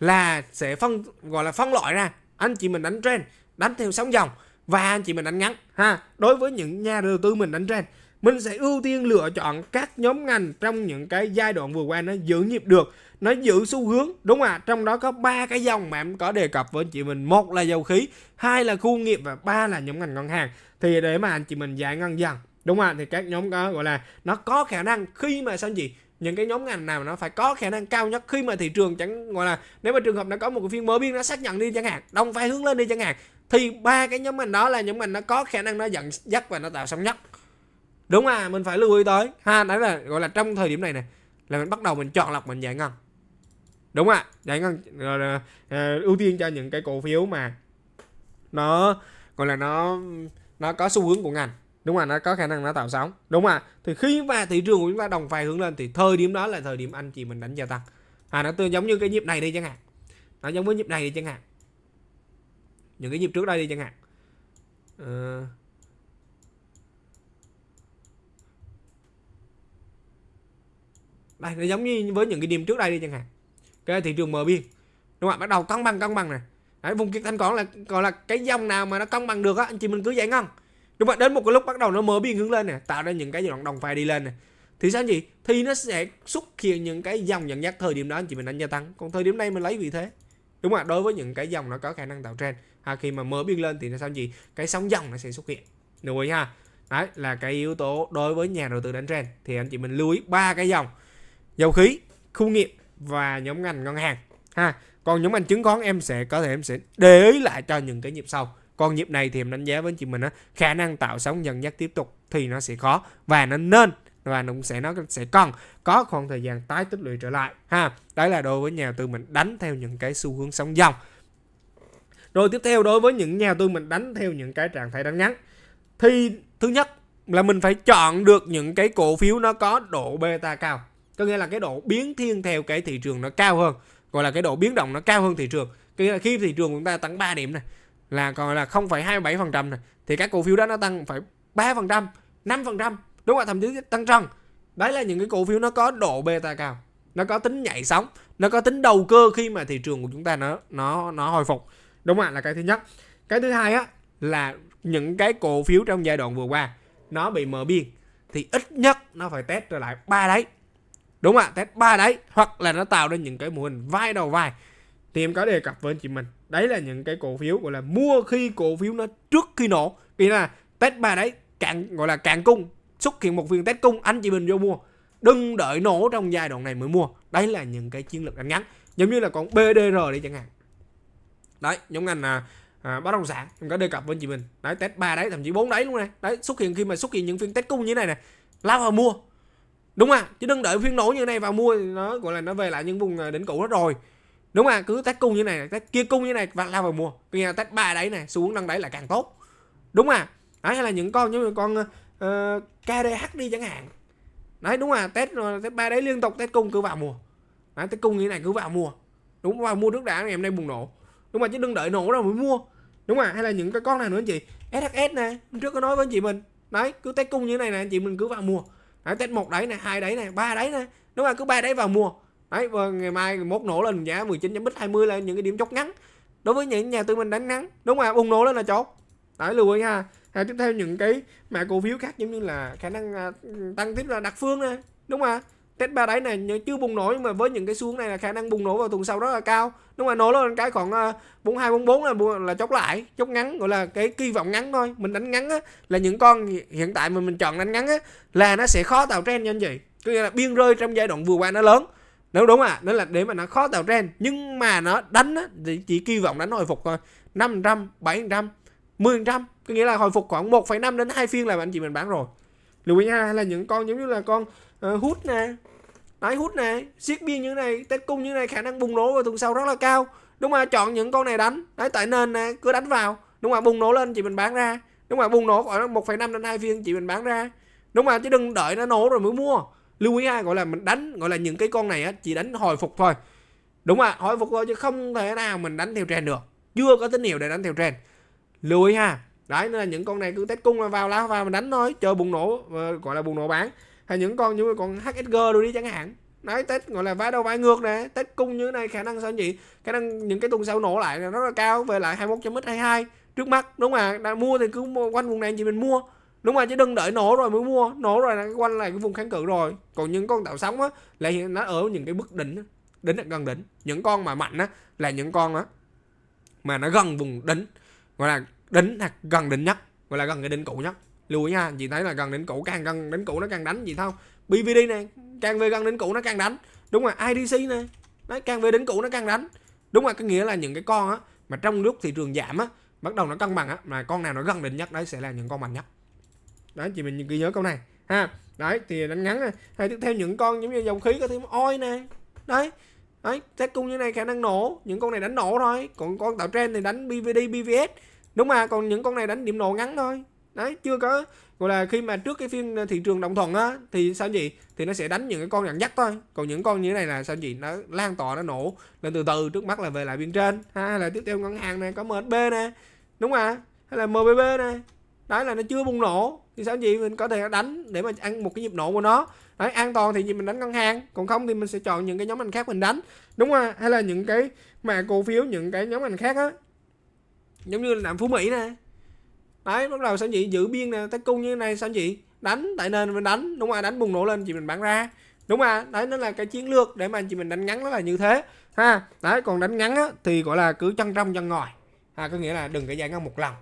là sẽ phân gọi là phân loại ra anh chị mình đánh trend đánh theo sóng dòng và anh chị mình đánh ngắn ha đối với những nhà đầu tư mình đánh trend mình sẽ ưu tiên lựa chọn các nhóm ngành trong những cái giai đoạn vừa qua nó giữ nhịp được nó giữ xu hướng đúng không ạ à? trong đó có ba cái dòng mà em có đề cập với anh chị mình một là dầu khí hai là khu nghiệp và ba là nhóm ngành ngân hàng thì để mà anh chị mình giải ngân dần đúng không ạ à? thì các nhóm có gọi là nó có khả năng khi mà sao anh chị những cái nhóm ngành nào nó phải có khả năng cao nhất khi mà thị trường chẳng gọi là nếu mà trường hợp nó có một cái phiên mở biên nó xác nhận đi chẳng hạn đồng phải hướng lên đi chẳng hạn thì ba cái nhóm ngành đó là nhóm ngành nó có khả năng nó dẫn dắt và nó tạo sóng nhất đúng à mình phải lưu ý tới ha đấy là gọi là trong thời điểm này này là mình bắt đầu mình chọn lọc mình giải ngân đúng ạ à, giải ngân rồi, uh, ưu tiên cho những cái cổ phiếu mà nó gọi là nó nó có xu hướng của ngành đúng là nó có khả năng nó tạo sóng đúng à thì khi mà thị trường của chúng ta đồng phai hướng lên thì thời điểm đó là thời điểm anh chị mình đánh gia tăng à nó tương giống như cái nhịp này đi chẳng hạn nó giống với nhịp này đi chẳng hạn những cái nhịp trước đây đi chẳng hạn uh, đây nó giống như với những cái điểm trước đây đi chẳng hạn cái thị trường mở biên đúng không ạ bắt đầu cân bằng cân bằng này Đấy, vùng kiệt thanh còn là còn là cái dòng nào mà nó cân bằng được á anh chị mình cứ vậy ngon đúng không đến một cái lúc bắt đầu nó mở biên hướng lên này tạo ra những cái đoạn đồng phai đi lên này, thì sao gì? thì nó sẽ xuất hiện những cái dòng nhận dắt thời điểm đó anh chị mình đánh gia tăng còn thời điểm này mình lấy vị thế đúng không ạ đối với những cái dòng nó có khả năng tạo trend à, khi mà mở biên lên thì nó sao gì? cái sóng dòng nó sẽ xuất hiện đúng rồi ha đấy là cái yếu tố đối với nhà đầu tư đánh trend thì anh chị mình lưu ý ba cái dòng dầu khí khu nghiệp và nhóm ngành ngân hàng ha còn nhóm ngành chứng khoán em sẽ có thể em sẽ để ý lại cho những cái nhịp sau còn nhịp này thì em đánh giá với chị mình á khả năng tạo sóng dần dắt tiếp tục thì nó sẽ khó và nó nên và nó cũng sẽ nó sẽ còn có khoảng thời gian tái tích lũy trở lại ha đấy là đối với nhà tư mình đánh theo những cái xu hướng sóng dòng rồi tiếp theo đối với những nhà tư mình đánh theo những cái trạng thái đánh ngắn thì thứ nhất là mình phải chọn được những cái cổ phiếu nó có độ beta cao có nghĩa là cái độ biến thiên theo cái thị trường nó cao hơn gọi là cái độ biến động nó cao hơn thị trường có khi thị trường chúng ta tăng 3 điểm này là còn là 0,27% này thì các cổ phiếu đó nó tăng phải 3%, 5%, đúng không? Thậm chí tăng trần. Đấy là những cái cổ phiếu nó có độ beta cao, nó có tính nhảy sóng, nó có tính đầu cơ khi mà thị trường của chúng ta nó nó nó hồi phục. Đúng không ạ? Là cái thứ nhất. Cái thứ hai á là những cái cổ phiếu trong giai đoạn vừa qua nó bị mở biên thì ít nhất nó phải test trở lại ba đấy đúng không ạ test ba đấy hoặc là nó tạo ra những cái mô hình vai đầu vai thì em có đề cập với anh chị mình đấy là những cái cổ phiếu gọi là mua khi cổ phiếu nó trước khi nổ vì là test ba đấy càng gọi là càng cung xuất hiện một phiên test cung anh chị mình vô mua đừng đợi nổ trong giai đoạn này mới mua đấy là những cái chiến lược ngắn ngắn giống như là còn BDR đi chẳng hạn đấy giống ngành là à, bất động sản em có đề cập với chị mình đấy test ba đấy thậm chí bốn đấy luôn này đấy xuất hiện khi mà xuất hiện những phiên test cung như này này lao vào mua đúng à chứ đừng đợi phiên nổ như này vào mua nó gọi là nó về lại những vùng à, đỉnh cũ đó rồi đúng à cứ test cung như này test kia cung như này và lao vào mua bây giờ test ba đấy này xuống nâng đấy là càng tốt đúng à đấy hay là những con như con uh, ờ, KDH đi chẳng hạn đấy đúng à test test ba đấy liên tục test cung cứ vào mua đấy test cung như này cứ vào mua đúng vào mua trước đã ngày hôm nay bùng nổ đúng mà chứ đừng đợi nổ đâu mới mua đúng à hay là những cái con này nữa anh chị SHS nè hôm trước có nói với anh chị mình đấy cứ test cung như này này anh chị mình cứ vào mua đấy, Tết một đấy này hai đấy này ba đấy này đúng không cứ ba đấy vào mua đấy và ngày mai mốt nổ lên giá 19 chấm 20 là những cái điểm chốt ngắn đối với những nhà tư mình đánh ngắn đúng không bùng nổ lên là chốt đấy lưu ý ha à, tiếp theo những cái mã cổ phiếu khác giống như là khả năng uh, tăng tiếp là đặc phương này đúng không ạ? test ba đáy này chưa bùng nổ nhưng mà với những cái xuống này là khả năng bùng nổ vào tuần sau rất là cao đúng là nổ lên cái khoảng ờ, bốn hai bốn bốn là là chốt lại chốt ngắn gọi là cái kỳ vọng ngắn thôi mình đánh ngắn á, là những con hiện tại mà mình chọn đánh ngắn á, là nó sẽ khó tạo trend nha anh chị có nghĩa là biên rơi trong giai đoạn vừa qua nó lớn nếu đúng à nên là để mà nó khó tạo trend nhưng mà nó đánh á, thì chỉ kỳ vọng đánh hồi phục thôi năm trăm bảy trăm mười trăm có nghĩa là hồi phục khoảng 1,5 đến 2 phiên là anh chị mình bán rồi lưu ý nha là những con giống như là con uh, ờ, hút nè ái hút này, siết biên như này, tết cung như này khả năng bùng nổ vào tuần sau rất là cao. Đúng mà chọn những con này đánh. Đấy tại nền nè, cứ đánh vào. Đúng mà bùng nổ lên chị mình bán ra. Đúng mà bùng nổ khoảng năm đến hai phiên chị mình bán ra. Đúng mà chứ đừng đợi nó nổ rồi mới mua. Lưu ý ai gọi là mình đánh gọi là những cái con này á chỉ đánh hồi phục thôi. Đúng mà hồi phục thôi chứ không thể nào mình đánh theo trend được. Chưa có tín hiệu để đánh theo trend. Lưu ý ha. Đấy nên là những con này cứ tết cung vào lá vào mình đánh thôi, chơi bùng nổ ờ, gọi là bùng nổ bán hay những con như con HSG đôi đi chẳng hạn nói tết gọi là vai đầu vai ngược nè tết cung như thế này khả năng sao nhỉ khả năng những cái tuần sau nổ lại là rất là cao về lại 21 chấm hai 22 trước mắt đúng mà đã mua thì cứ mua, quanh vùng này chỉ mình mua đúng mà chứ đừng đợi nổ rồi mới mua nổ rồi là quanh lại cái vùng kháng cự rồi còn những con tạo sóng á là nó ở những cái bước đỉnh đỉnh là gần đỉnh những con mà mạnh á là những con á mà nó gần vùng đỉnh gọi là đỉnh hoặc gần đỉnh nhất gọi là gần cái đỉnh cũ nhất lùi nha, chị thấy là gần đỉnh cũ càng gần đỉnh cũ nó càng đánh gì không bvd nè càng về gần đỉnh cũ nó càng đánh đúng rồi idc nè nó càng về đỉnh cũ nó càng đánh đúng rồi có nghĩa là những cái con á mà trong lúc thị trường giảm á bắt đầu nó cân bằng á mà con nào nó gần đỉnh nhất đấy sẽ là những con mạnh nhất đấy chị mình ghi nhớ câu này ha đấy thì đánh ngắn này hay tiếp theo những con giống như dòng khí có thêm oi nè đấy đấy test cung như này khả năng nổ những con này đánh nổ thôi còn con tạo trên thì đánh bvd bvs đúng mà còn những con này đánh điểm nổ ngắn thôi đấy chưa có gọi là khi mà trước cái phiên ờ, thị trường đồng thuận á thì sao gì thì nó sẽ đánh những cái con nhận dắt thôi còn những con như thế này là sao gì nó lan tỏa nó nổ lên từ từ trước mắt là về lại biên trên ha hay là tiếp theo ngân hàng này có msb nè đúng không à? hay là mbb nè đấy là nó chưa bùng nổ thì sao gì mình có thể đánh để mà ăn một cái nhịp nổ của nó đấy an toàn thì mình đánh ngân hàng còn không thì mình sẽ chọn những cái nhóm ngành khác mình đánh đúng không hay là những cái mà cổ phiếu những cái nhóm ngành khác á giống như là làm phú mỹ nè đấy bắt đầu sao chị giữ biên nè tới cung như thế này sao chị đánh tại nên mình đánh đúng không đánh bùng nổ lên chị mình bán ra đúng à đấy nó là cái chiến lược để mà chị mình đánh ngắn nó là như thế ha đấy còn đánh ngắn á, thì gọi là cứ chân trong chân ngoài ha có nghĩa là đừng cái giải ngân một lần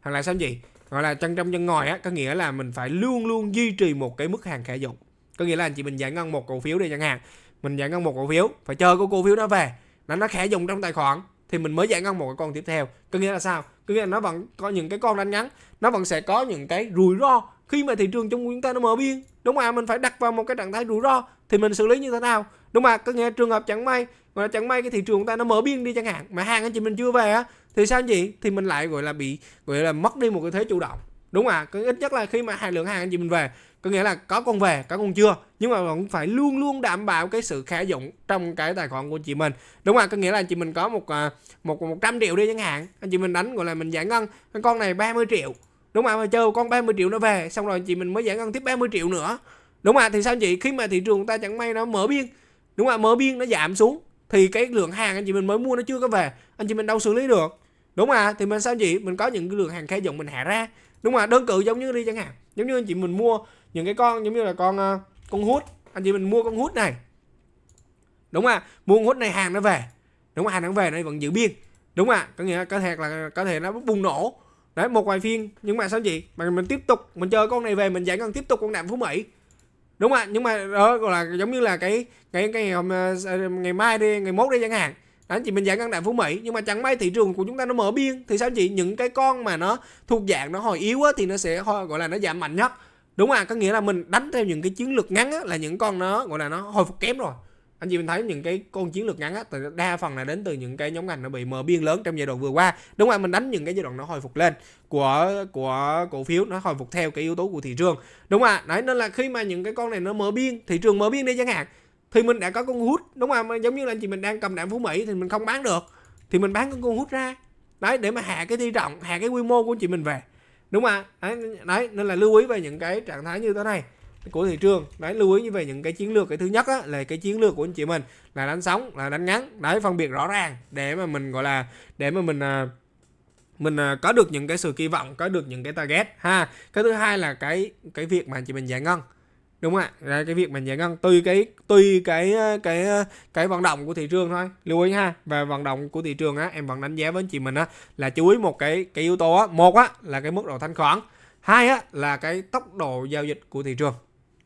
hoặc là sao gì gọi là chân trong chân ngoài á có nghĩa là mình phải luôn luôn duy trì một cái mức hàng khả dụng có nghĩa là anh chị mình giải ngân một cổ phiếu đi chẳng hạn mình giải ngân một cổ phiếu phải chờ cái cổ phiếu đó về là nó khả dụng trong tài khoản thì mình mới giải ngân một cái con tiếp theo có nghĩa là sao có nghĩa là nó vẫn có những cái con đánh ngắn nó vẫn sẽ có những cái rủi ro khi mà thị trường trong chúng ta nó mở biên đúng không ạ mình phải đặt vào một cái trạng thái rủi ro thì mình xử lý như thế nào đúng không ạ có nghĩa trường hợp chẳng may mà chẳng may cái thị trường chúng ta nó mở biên đi chẳng hạn mà hàng anh chị mình chưa về á thì sao anh chị thì mình lại gọi là bị gọi là mất đi một cái thế chủ động đúng à có ít nhất là khi mà hàng lượng hàng anh chị mình về có nghĩa là có con về có con chưa nhưng mà vẫn phải luôn luôn đảm bảo cái sự khả dụng trong cái tài khoản của chị mình đúng không có nghĩa là chị mình có một à, một một trăm triệu đi chẳng hạn anh chị mình đánh gọi là mình giải ngân cái con này 30 triệu đúng không mà chờ con 30 triệu nó về xong rồi chị mình mới giải ngân tiếp 30 triệu nữa đúng không thì sao chị khi mà thị trường ta chẳng may nó mở biên đúng không mở biên nó giảm xuống thì cái lượng hàng anh chị mình mới mua nó chưa có về anh chị mình đâu xử lý được đúng không thì mình sao chị mình có những cái lượng hàng khả dụng mình hạ ra đúng mà đơn cử giống như đi chẳng hạn giống như anh chị mình mua những cái con giống như là con à, con hút anh chị mình mua con hút này đúng mà mua con hút này hàng nó về đúng mà hàng nó về nó vẫn giữ biên đúng mà có nghĩa có thể là có thể nó bùng nổ đấy một vài phiên nhưng mà sao chị mà mình tiếp tục mình chơi con này về mình giải ngân tiếp tục con đạm phú mỹ đúng ạ nhưng mà đó ờ, gọi là giống như là cái cái cái ngày, um, à, ngày mai đi ngày mốt đi chẳng hạn đó chị mình giải ngân đại phú mỹ nhưng mà chẳng may thị trường của chúng ta nó mở biên thì sao chị những cái con mà nó thuộc dạng nó hồi yếu á, thì nó sẽ gọi là nó giảm mạnh nhất đúng à có nghĩa là mình đánh theo những cái chiến lược ngắn á, là những con nó gọi là nó hồi phục kém rồi anh chị mình thấy những cái con chiến lược ngắn á thì đa phần là đến từ những cái nhóm ngành nó bị mở biên lớn trong giai đoạn vừa qua đúng không mình đánh những cái giai đoạn nó hồi phục lên của của cổ phiếu nó hồi phục theo cái yếu tố của thị trường đúng không ạ đấy nên là khi mà những cái con này nó mở biên thị trường mở biên đi chẳng hạn thì mình đã có con hút đúng không giống như là anh chị mình đang cầm đạn phú mỹ thì mình không bán được thì mình bán cái con hút ra đấy để mà hạ cái tỷ trọng hạ cái quy mô của anh chị mình về đúng không đấy, đấy nên là lưu ý về những cái trạng thái như thế này của thị trường đấy lưu ý như về những cái chiến lược cái thứ nhất á, là cái chiến lược của anh chị mình là đánh sóng là đánh ngắn đấy phân biệt rõ ràng để mà mình gọi là để mà mình à, mình à, có được những cái sự kỳ vọng có được những cái target ha cái thứ hai là cái cái việc mà anh chị mình giải ngân đúng không ạ là cái việc mà giải ngân tùy cái tùy cái cái cái vận động của thị trường thôi lưu ý ha và vận động của thị trường á em vẫn đánh giá với chị mình á là chú ý một cái cái yếu tố á một á là cái mức độ thanh khoản hai á là cái tốc độ giao dịch của thị trường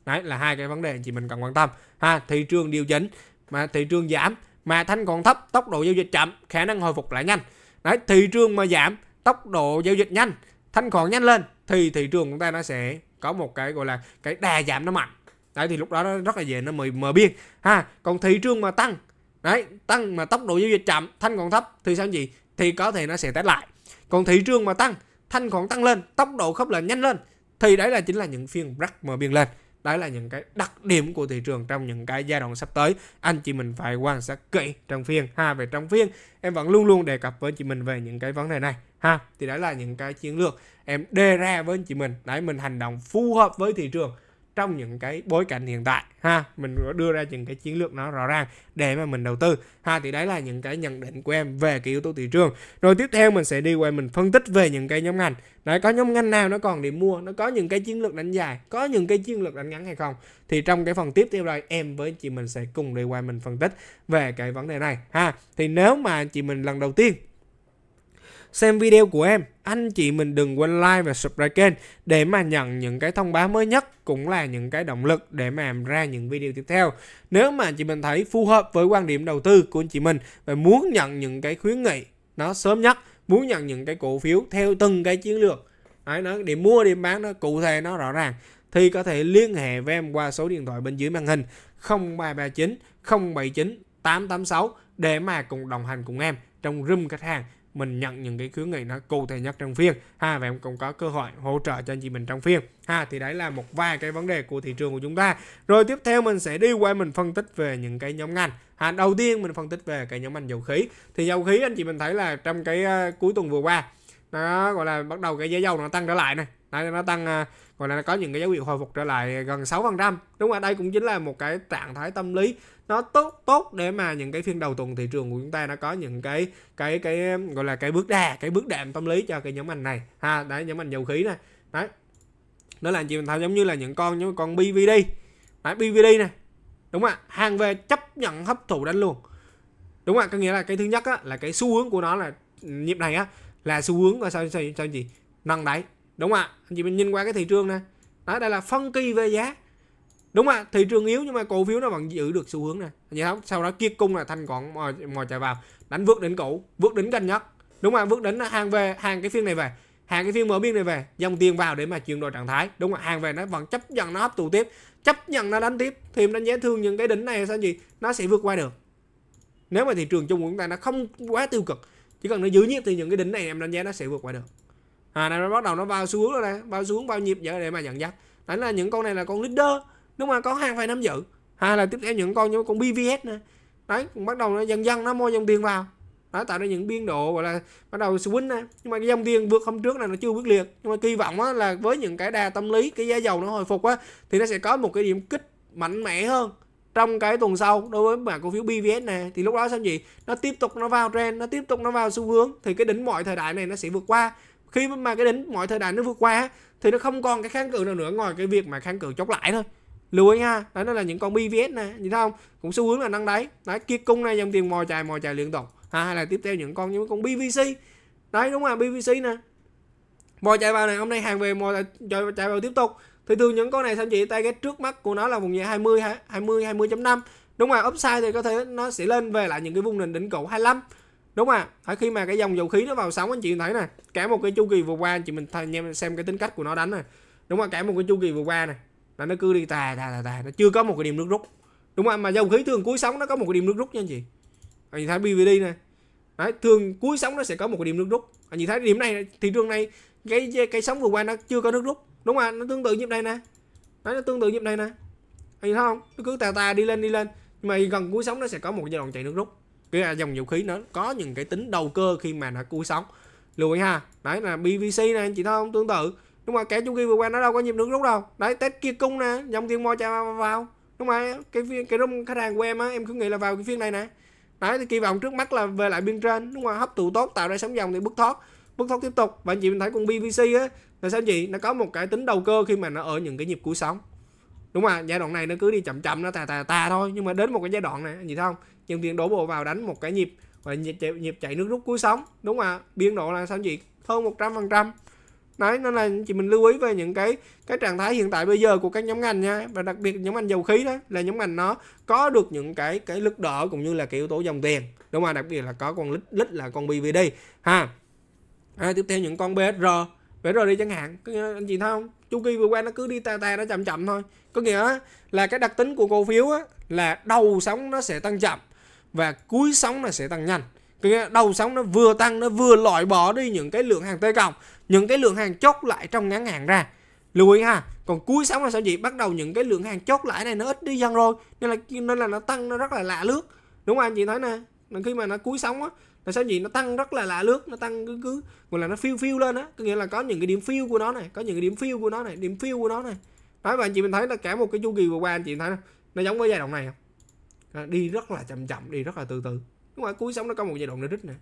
đấy là hai cái vấn đề chị mình cần quan tâm ha thị trường điều chỉnh mà thị trường giảm mà thanh khoản thấp tốc độ giao dịch chậm khả năng hồi phục lại nhanh đấy thị trường mà giảm tốc độ giao dịch nhanh thanh khoản nhanh lên thì thị trường chúng ta nó sẽ có một cái gọi là cái đà giảm nó mạnh đấy thì lúc đó nó rất là dễ nó mờ mờ biên ha còn thị trường mà tăng đấy tăng mà tốc độ giao dịch chậm thanh còn thấp thì sao gì thì có thể nó sẽ test lại còn thị trường mà tăng thanh còn tăng lên tốc độ khớp lệnh nhanh lên thì đấy là chính là những phiên break mờ biên lên đấy là những cái đặc điểm của thị trường trong những cái giai đoạn sắp tới anh chị mình phải quan sát kỹ trong phiên ha về trong phiên em vẫn luôn luôn đề cập với chị mình về những cái vấn đề này ha thì đấy là những cái chiến lược em đề ra với chị mình đấy mình hành động phù hợp với thị trường trong những cái bối cảnh hiện tại ha mình đưa ra những cái chiến lược nó rõ ràng để mà mình đầu tư ha thì đấy là những cái nhận định của em về cái yếu tố thị trường rồi tiếp theo mình sẽ đi qua mình phân tích về những cái nhóm ngành đấy có nhóm ngành nào nó còn điểm mua nó có những cái chiến lược đánh dài có những cái chiến lược đánh ngắn hay không thì trong cái phần tiếp theo đây em với chị mình sẽ cùng đi qua mình phân tích về cái vấn đề này ha thì nếu mà chị mình lần đầu tiên xem video của em. Anh chị mình đừng quên like và subscribe kênh để mà nhận những cái thông báo mới nhất cũng là những cái động lực để mà làm ra những video tiếp theo. Nếu mà chị mình thấy phù hợp với quan điểm đầu tư của anh chị mình và muốn nhận những cái khuyến nghị nó sớm nhất, muốn nhận những cái cổ phiếu theo từng cái chiến lược Đấy, nó điểm mua điểm bán nó cụ thể nó rõ ràng thì có thể liên hệ với em qua số điện thoại bên dưới màn hình 0339 079 886 để mà cùng đồng hành cùng em trong room khách hàng mình nhận những cái khuyến nghị nó cụ thể nhất trong phiên ha và em cũng có cơ hội hỗ trợ cho anh chị mình trong phiên ha thì đấy là một vài cái vấn đề của thị trường của chúng ta rồi tiếp theo mình sẽ đi qua mình phân tích về những cái nhóm ngành ha đầu tiên mình phân tích về cái nhóm ngành dầu khí thì dầu khí anh chị mình thấy là trong cái uh, cuối tuần vừa qua nó gọi là bắt đầu cái giá dầu nó tăng trở lại này đấy, nó tăng uh, hoặc là nó có những cái dấu hiệu hồi phục trở lại gần 6% đúng không? đây cũng chính là một cái trạng thái tâm lý nó tốt tốt để mà những cái phiên đầu tuần thị trường của chúng ta nó có những cái cái cái gọi là cái bước đà cái bước đệm tâm lý cho cái nhóm ngành này ha đấy nhóm ngành dầu khí này đấy nó là gì thao giống như là những con như con BVD đấy BVD này đúng không ạ hàng về chấp nhận hấp thụ đánh luôn đúng không ạ có nghĩa là cái thứ nhất á, là cái xu hướng của nó là nhịp này á là xu hướng và sao sao, sao gì nâng đáy đúng không ạ anh chị mình nhìn qua cái thị trường này đó đây là phân kỳ về giá đúng không ạ thị trường yếu nhưng mà cổ phiếu nó vẫn giữ được xu hướng này anh chị không sau đó kia cung là thanh còn mò, mò chạy vào đánh vượt đỉnh cũ vượt đỉnh gần nhất đúng không ạ vượt đỉnh hàng về hàng cái phiên này về hàng cái phiên mở biên này về dòng tiền vào để mà chuyển đổi trạng thái đúng không ạ hàng về nó vẫn chấp nhận nó hấp thụ tiếp chấp nhận nó đánh tiếp thì em đánh giá thương những cái đỉnh này sao gì nó sẽ vượt qua được nếu mà thị trường chung của chúng ta nó không quá tiêu cực chỉ cần nó giữ nhiếp thì những cái đỉnh này em đánh giá nó sẽ vượt qua được à này nó bắt đầu nó vào xu hướng rồi này vào xuống bao nhịp vậy để mà dẫn dắt đấy là những con này là con leader đúng mà có hàng phải nắm giữ hay là tiếp theo những con như con bvs này đấy cũng bắt đầu nó dần dần nó mua dòng tiền vào đó tạo ra những biên độ gọi là bắt đầu swing này nhưng mà cái dòng tiền vượt hôm trước này nó chưa quyết liệt nhưng mà kỳ vọng á, là với những cái đà tâm lý cái giá dầu nó hồi phục á thì nó sẽ có một cái điểm kích mạnh mẽ hơn trong cái tuần sau đối với mã cổ phiếu BVS này thì lúc đó sao gì nó tiếp tục nó vào trend nó tiếp tục nó vào xu hướng thì cái đỉnh mọi thời đại này nó sẽ vượt qua khi mà cái đỉnh mọi thời đại nó vượt qua thì nó không còn cái kháng cự nào nữa ngoài cái việc mà kháng cự chống lại thôi lưu ý nha đó là những con bvs nè nhìn không cũng xu hướng là năng đáy đấy kia cung này dòng tiền mò chài mò chài liên tục ha hay là tiếp theo những con những con bvc đấy đúng là bvc nè mò chạy vào này hôm nay hàng về mò chạy, chạy vào tiếp tục thì thường những con này xem chị tay cái trước mắt của nó là vùng giá 20 20 20.5 đúng rồi upside thì có thể nó sẽ lên về lại những cái vùng nền đỉnh cũ 25 đúng không ạ khi mà cái dòng dầu khí nó vào sóng anh chị thấy nè cả một cái chu kỳ vừa qua anh chị mình anh em xem cái tính cách của nó đánh nè đúng không cả một cái chu kỳ vừa qua này là nó cứ đi tà tà tà tà nó chưa có một cái điểm nước rút đúng không mà dầu khí thường cuối sóng nó có một cái điểm nước rút nha anh chị anh chị thấy BVD nè Đấy, thường cuối sóng nó sẽ có một cái điểm nước rút anh chị thấy điểm này thị trường này cái cái sóng vừa qua nó chưa có nước rút đúng không nó tương tự như đây nè Đấy, nó tương tự như đây nè anh thấy không nó cứ tà tà đi lên đi lên nhưng mà gần cuối sóng nó sẽ có một giai đoạn chạy nước rút cái dòng vũ khí nó có những cái tính đầu cơ khi mà nó cua sóng lưu ý ha đấy là bvc này anh chị thấy không tương tự đúng mà kẻ chu kỳ vừa qua nó đâu có nhịp nước rút đâu đấy Tết kia cung nè dòng tiền moi cho vào đúng mà cái phiên cái rung khách hàng của em á em cứ nghĩ là vào cái phiên này nè đấy thì kỳ vọng trước mắt là về lại biên trên đúng mà hấp thụ tốt tạo ra sóng dòng thì bước thoát bước thoát tiếp tục và anh chị mình thấy con bvc á là sao chị nó có một cái tính đầu cơ khi mà nó ở những cái nhịp cuối sóng đúng không giai đoạn này nó cứ đi chậm chậm nó tà tà tà thôi nhưng mà đến một cái giai đoạn này gì không nhân viên đổ bộ vào đánh một cái nhịp và nhịp, nhịp, nhịp chạy nước rút cuối sóng đúng không ạ biên độ là sao gì hơn 100 phần trăm đấy nên là chị mình lưu ý về những cái cái trạng thái hiện tại bây giờ của các nhóm ngành nha và đặc biệt nhóm ngành dầu khí đó là nhóm ngành nó có được những cái cái lực đỡ cũng như là cái yếu tố dòng tiền đúng không đặc biệt là có con lít lít là con BVD ha à, tiếp theo những con BSR BSR đi chẳng hạn anh chị thấy không chu kỳ vừa qua nó cứ đi tà tà nó chậm chậm thôi có nghĩa là cái đặc tính của cổ phiếu á, là đầu sóng nó sẽ tăng chậm và cuối sóng nó sẽ tăng nhanh có nghĩa đầu sóng nó vừa tăng nó vừa loại bỏ đi những cái lượng hàng tê cộng những cái lượng hàng chốt lại trong ngắn hạn ra lưu ý ha còn cuối sóng là sao gì bắt đầu những cái lượng hàng chốt lại này nó ít đi dần rồi nên là nên là nó tăng nó rất là lạ lướt đúng không anh chị thấy nè khi mà nó cuối sóng á là sao gì nó tăng rất là lạ lướt nó tăng cứ cứ gọi là nó phiêu phiêu lên á có nghĩa là có những cái điểm phiêu của nó này có những cái điểm phiêu của nó này điểm phiêu của nó này đấy và anh chị mình thấy là cả một cái chu kỳ vừa qua anh chị thấy nó giống với giai đoạn này không đi rất là chậm chậm đi rất là từ từ đúng không cuối sống nó có một giai đoạn nó rít nè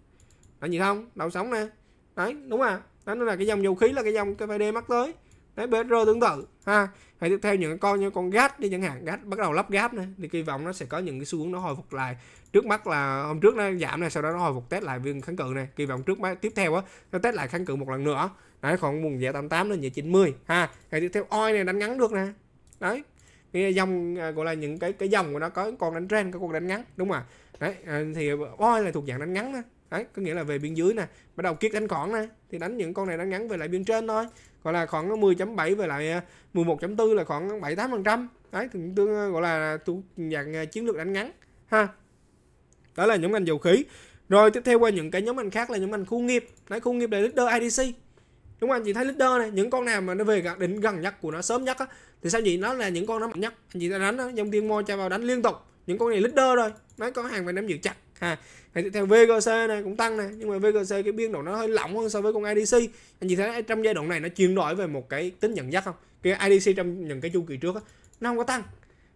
anh chị không đầu sống nè đấy đúng không đó nó là cái dòng dầu khí là cái dòng cái TVD mắc tới đấy BR tương tự ha hãy tiếp theo những con như con gas đi chẳng hạn gas bắt đầu lắp gas này thì kỳ vọng nó sẽ có những cái xu hướng nó hồi phục lại trước mắt là hôm trước nó giảm này sau đó nó hồi phục test lại viên kháng cự này kỳ vọng trước mắt tiếp theo á nó test lại kháng cự một lần nữa đấy còn vùng giá 88 lên về 90 ha ngày tiếp theo oi này đánh ngắn được nè đấy cái dòng à, gọi là những cái cái dòng của nó có con đánh ren có con đánh ngắn đúng không ạ đấy à, thì oi là thuộc dạng đánh ngắn đó. đấy có nghĩa là về biên dưới nè bắt đầu kiết đánh khoảng nè thì đánh những con này đánh ngắn về lại biên trên thôi gọi là khoảng 10.7 về lại 11.4 à, là khoảng 7 8 phần trăm đấy tương tương gọi là thuộc dạng chiến lược đánh ngắn ha đó là nhóm ngành dầu khí rồi tiếp theo qua những cái nhóm ngành khác là nhóm ngành khu nghiệp đấy khu nghiệp là leader IDC đúng không anh chị thấy leader này những con nào mà nó về gần đỉnh gần nhất của nó sớm nhất á thì sao chị nó là những con nó mạnh nhất anh chị ta đánh dòng tiên môi cho vào đánh liên tục những con này leader rồi mấy con hàng phải nắm giữ chặt ha à, theo VGC này cũng tăng này nhưng mà VGC cái biên độ nó hơi lỏng hơn so với con IDC anh chị thấy trong giai đoạn này nó chuyển đổi về một cái tính nhận dắt không cái IDC trong những cái chu kỳ trước á nó không có tăng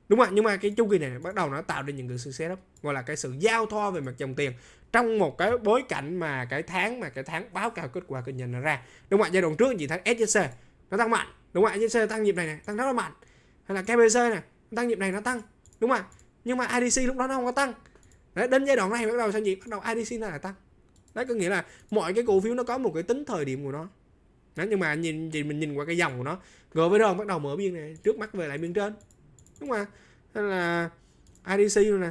đúng không nhưng mà cái chu kỳ này bắt đầu nó tạo ra những cái sự xé lấp gọi là cái sự giao thoa về mặt dòng tiền trong một cái bối cảnh mà cái tháng mà cái tháng báo cáo kết quả kinh doanh nó ra đúng không ạ giai đoạn trước chị thấy SJC nó tăng mạnh đúng không ạ SJC tăng nhịp này này tăng rất là mạnh hay là KBC này tăng nhịp này nó tăng đúng không ạ nhưng mà IDC lúc đó nó không có tăng đấy, đến giai đoạn này bắt đầu sao nhịp bắt đầu IDC nó lại tăng đấy có nghĩa là mọi cái cổ phiếu nó có một cái tính thời điểm của nó đấy, nhưng mà nhìn thì mình nhìn qua cái dòng của nó GVR bắt đầu mở biên này trước mắt về lại biên trên đúng không ạ hay là IDC luôn nè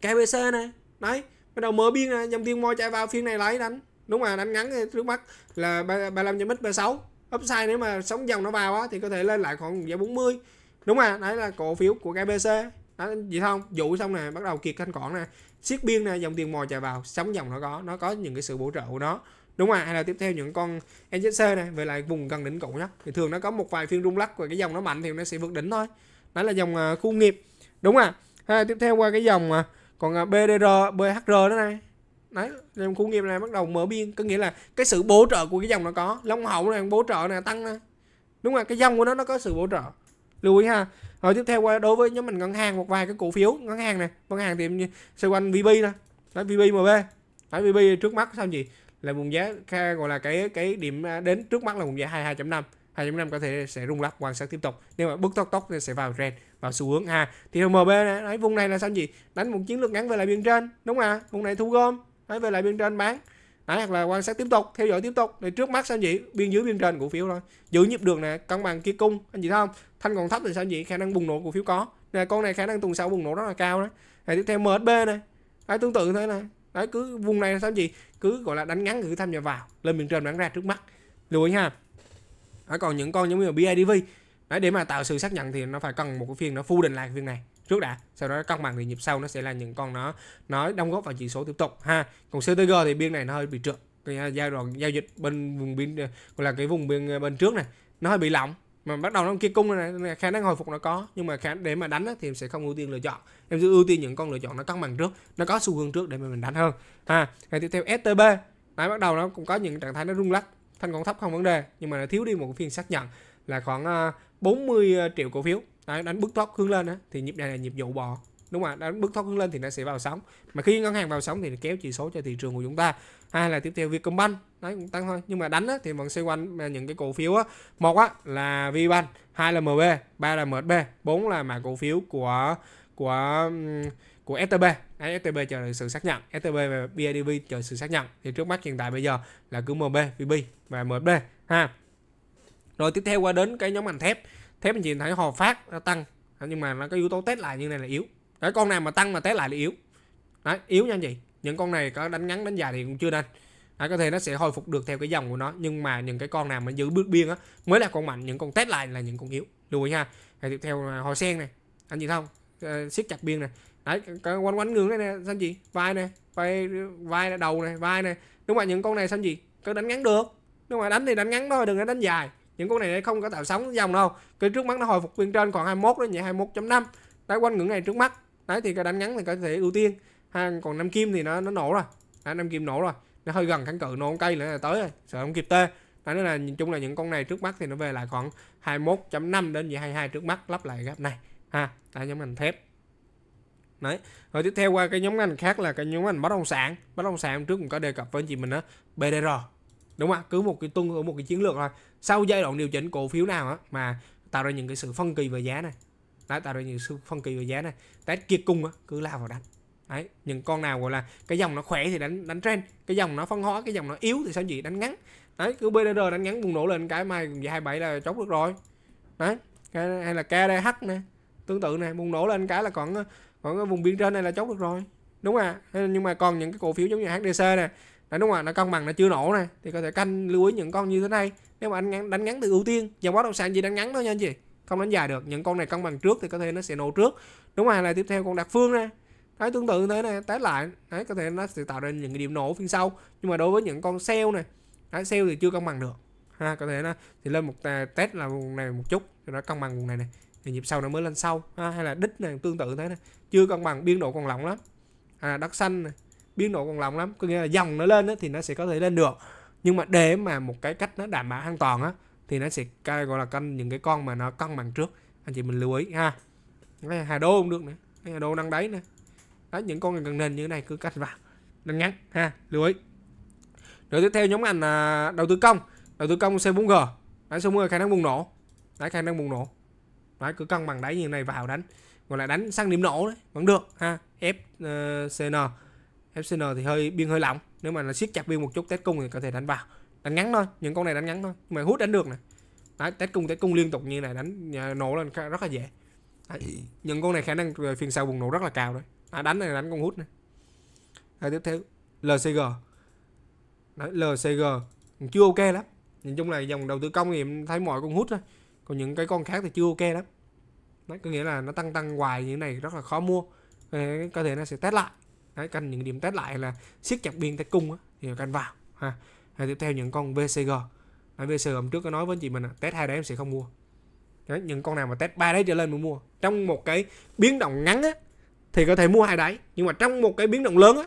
KBC này đấy bắt đầu mở biên dòng tiền mua chạy vào phiên này lấy đánh đúng mà đánh ngắn trước mắt là 35 trăm ba sáu upside nếu mà sóng dòng nó vào á thì có thể lên lại khoảng giá 40 đúng mà đấy là cổ phiếu của KBC đó vậy không dụ xong này bắt đầu kiệt thanh khoản nè siết biên nè dòng tiền mò chạy vào sóng dòng nó có nó có những cái sự hỗ trợ của nó đúng mà hay là tiếp theo những con NZC này về lại vùng gần đỉnh cũ nhá thì thường nó có một vài phiên rung lắc và cái dòng nó mạnh thì nó sẽ vượt đỉnh thôi đó là dòng à, khu nghiệp đúng à hay là tiếp theo qua cái dòng à, còn à, BDR BHR đó này đấy làm khu nghiệp này bắt đầu mở biên có nghĩa là cái sự bổ trợ của cái dòng nó có long hậu này bổ trợ này tăng này. đúng rồi cái dòng của nó nó có sự bổ trợ lưu ý ha rồi tiếp theo qua đối với nhóm mình ngân hàng một vài cái cổ phiếu ngân hàng này ngân hàng thì xoay quanh vb nè đấy vb mb đấy vb trước mắt sao gì là vùng giá gọi là cái cái điểm à, đến trước mắt là vùng giá 22.5 2.5 có thể sẽ rung lắc quan sát tiếp tục nếu mà bước tốc tốc thì sẽ vào trend vào xu hướng a à, thì MB này, đấy, vùng này là sao gì đánh một chiến lược ngắn về lại biên trên đúng không ạ vùng này thu gom đấy, về lại biên trên bán đấy, hoặc là quan sát tiếp tục theo dõi tiếp tục để trước mắt sao gì biên dưới biên trên cổ phiếu thôi giữ nhịp đường này cân bằng kia cung anh chị thấy không thanh còn thấp thì sao gì khả năng bùng nổ cổ phiếu có này con này khả năng tuần sau bùng nổ rất là cao đấy này tiếp theo MSB này đấy, tương tự thế này đấy cứ vùng này là sao gì cứ gọi là đánh ngắn thử tham nhập vào lên biên trên bán ra trước mắt lưu ý ha đấy, còn những con giống như là BIDV đấy để mà tạo sự xác nhận thì nó phải cần một cái phiên nó phu định lại phiên này trước đã sau đó cân bằng thì nhịp sau nó sẽ là những con nó nó đóng góp vào chỉ số tiếp tục ha còn CTG thì biên này nó hơi bị trượt à, giai đoạn giao dịch bên vùng biên à, gọi là cái vùng biên à, bên trước này nó hơi bị lỏng mà bắt đầu nó kia cung này, này khả năng hồi phục nó có nhưng mà khả để mà đánh thì em sẽ không ưu tiên lựa chọn em sẽ ưu tiên những con lựa chọn nó cân bằng trước nó có xu hướng trước để mà mình đánh hơn ha ngày tiếp theo STB nãy bắt đầu nó cũng có những trạng thái nó rung lắc thanh còn thấp không vấn đề nhưng mà nó thiếu đi một cái phiên xác nhận là khoảng 40 ờ, triệu cổ phiếu Đấy, đánh bước thoát hướng lên á thì nhịp này là nhịp dụ bò đúng không ạ đánh bước thoát hướng lên thì nó sẽ vào sóng mà khi ngân hàng vào sóng thì nó kéo chỉ số cho thị trường của chúng ta hai là tiếp theo Vietcombank đấy cũng tăng thôi nhưng mà đánh á, thì vẫn xoay quanh ờ, những cái cổ phiếu á một á là Vbank hai là MB ba là MB, bốn là mã cổ phiếu của của của STB đấy, STB chờ sự xác nhận STB và BIDV chờ sự xác nhận thì trước mắt hiện tại bây giờ là cứ MB VB và MB, ha rồi tiếp theo qua đến cái nhóm ngành thép thép anh chị thấy hò phát nó tăng nhưng mà nó có yếu tố test lại như này là yếu cái con nào mà tăng mà test lại là yếu đấy yếu nha anh chị những con này có đánh ngắn đánh dài thì cũng chưa nên đấy, có thể nó sẽ hồi phục được theo cái dòng của nó nhưng mà những cái con nào mà giữ bước biên á mới là con mạnh những con test lại là những con yếu lưu ý ha Rồi tiếp theo là hồi sen này anh chị không ờ, siết chặt biên này đấy cái quanh quanh ngưỡng này nè xanh gì vai này vai vai này, đầu này vai này đúng mà những con này xanh gì cứ đánh ngắn được đúng mà đánh thì đánh ngắn thôi đừng có đánh dài những con này không có tạo sóng dòng đâu cái trước mắt nó hồi phục bên trên còn 21 đó nhẹ 21.5 đấy quanh ngưỡng này trước mắt đấy thì cái đánh ngắn thì có thể ưu tiên ha, còn năm kim thì nó nó nổ rồi đấy, năm kim nổ rồi nó hơi gần kháng cự nổ cây nữa là tới rồi sợ không kịp tê đó nên là nhìn chung là những con này trước mắt thì nó về lại khoảng 21.5 đến 22 trước mắt lắp lại gấp này ha tại nhóm ngành thép đấy rồi tiếp theo qua cái nhóm ngành khác là cái nhóm ngành bất động sản bất động sản trước cũng có đề cập với anh chị mình đó BDR đúng không ạ cứ một cái tuân ở một cái chiến lược thôi sau giai đoạn điều chỉnh cổ phiếu nào á mà tạo ra những cái sự phân kỳ về giá này đó, tạo ra những sự phân kỳ về giá này test kia cung á cứ lao vào đánh đấy những con nào gọi là cái dòng nó khỏe thì đánh đánh trend cái dòng nó phân hóa cái dòng nó yếu thì sao gì đánh ngắn đấy cứ BDR đánh ngắn bùng nổ lên cái mai cùng hai bảy là chốt được rồi đấy hay là KDH nè tương tự này bùng nổ lên cái là còn còn cái vùng biên trên này là chốt được rồi đúng à nhưng mà còn những cái cổ phiếu giống như HDC nè Đấy đúng không ạ? Nó cân bằng nó chưa nổ này thì có thể canh lưu ý những con như thế này. Nếu mà anh ngắn đánh ngắn từ ưu tiên, dòng bất động sản gì đánh ngắn thôi nha anh chị. Không đánh dài được. Những con này cân bằng trước thì có thể nó sẽ nổ trước. Đúng không? Là tiếp theo con đặc phương này Đấy tương tự thế này, tái lại. Đấy có thể nó sẽ tạo ra những cái điểm nổ phiên sau. Nhưng mà đối với những con sale này, đấy sale thì chưa cân bằng được. Ha, có thể là thì lên một à, test là vùng này một chút rồi nó cân bằng vùng này này thì nhịp sau nó mới lên sau ha, hay là đích này tương tự thế này chưa cân bằng biên độ còn lỏng lắm à, đất xanh này biến đổi còn lòng lắm có nghĩa là dòng nó lên á, thì nó sẽ có thể lên được nhưng mà để mà một cái cách nó đảm bảo an toàn á thì nó sẽ gọi là canh những cái con mà nó cân bằng trước anh chị mình lưu ý ha cái hà đô cũng được nữa cái hà đô đang đáy nè đó những con cần nền như thế này cứ cắt vào đừng ngắn ha lưu ý rồi tiếp theo nhóm ngành à, đầu tư công đầu tư công C4G đấy c 4 khả năng bùng nổ đấy khả năng bùng nổ đấy cứ cân bằng đáy như thế này vào đánh gọi là đánh sang điểm nổ đấy vẫn được ha FCN ờ, FCN thì hơi biên hơi lỏng nếu mà nó siết chặt biên một chút test cung thì có thể đánh vào đánh ngắn thôi những con này đánh ngắn thôi nhưng mà hút đánh được này đấy, test cung test cung liên tục như này đánh nổ lên rất là dễ đấy, những con này khả năng phiên sau bùng nổ rất là cao đấy à, đánh này đánh con hút này đấy, tiếp theo LCG đấy, LCG chưa ok lắm nhìn chung là dòng đầu tư công thì em thấy mọi con hút thôi còn những cái con khác thì chưa ok lắm đấy có nghĩa là nó tăng tăng hoài như thế này rất là khó mua có thể nó sẽ test lại đấy canh những điểm test lại là siết chặt biên tay cung á, thì canh vào ha hay tiếp theo những con VCG ở VCG hôm trước có nói với chị mình là test hai đấy em sẽ không mua đấy, những con nào mà test ba đấy trở lên mới mua trong một cái biến động ngắn á, thì có thể mua hai đáy nhưng mà trong một cái biến động lớn á,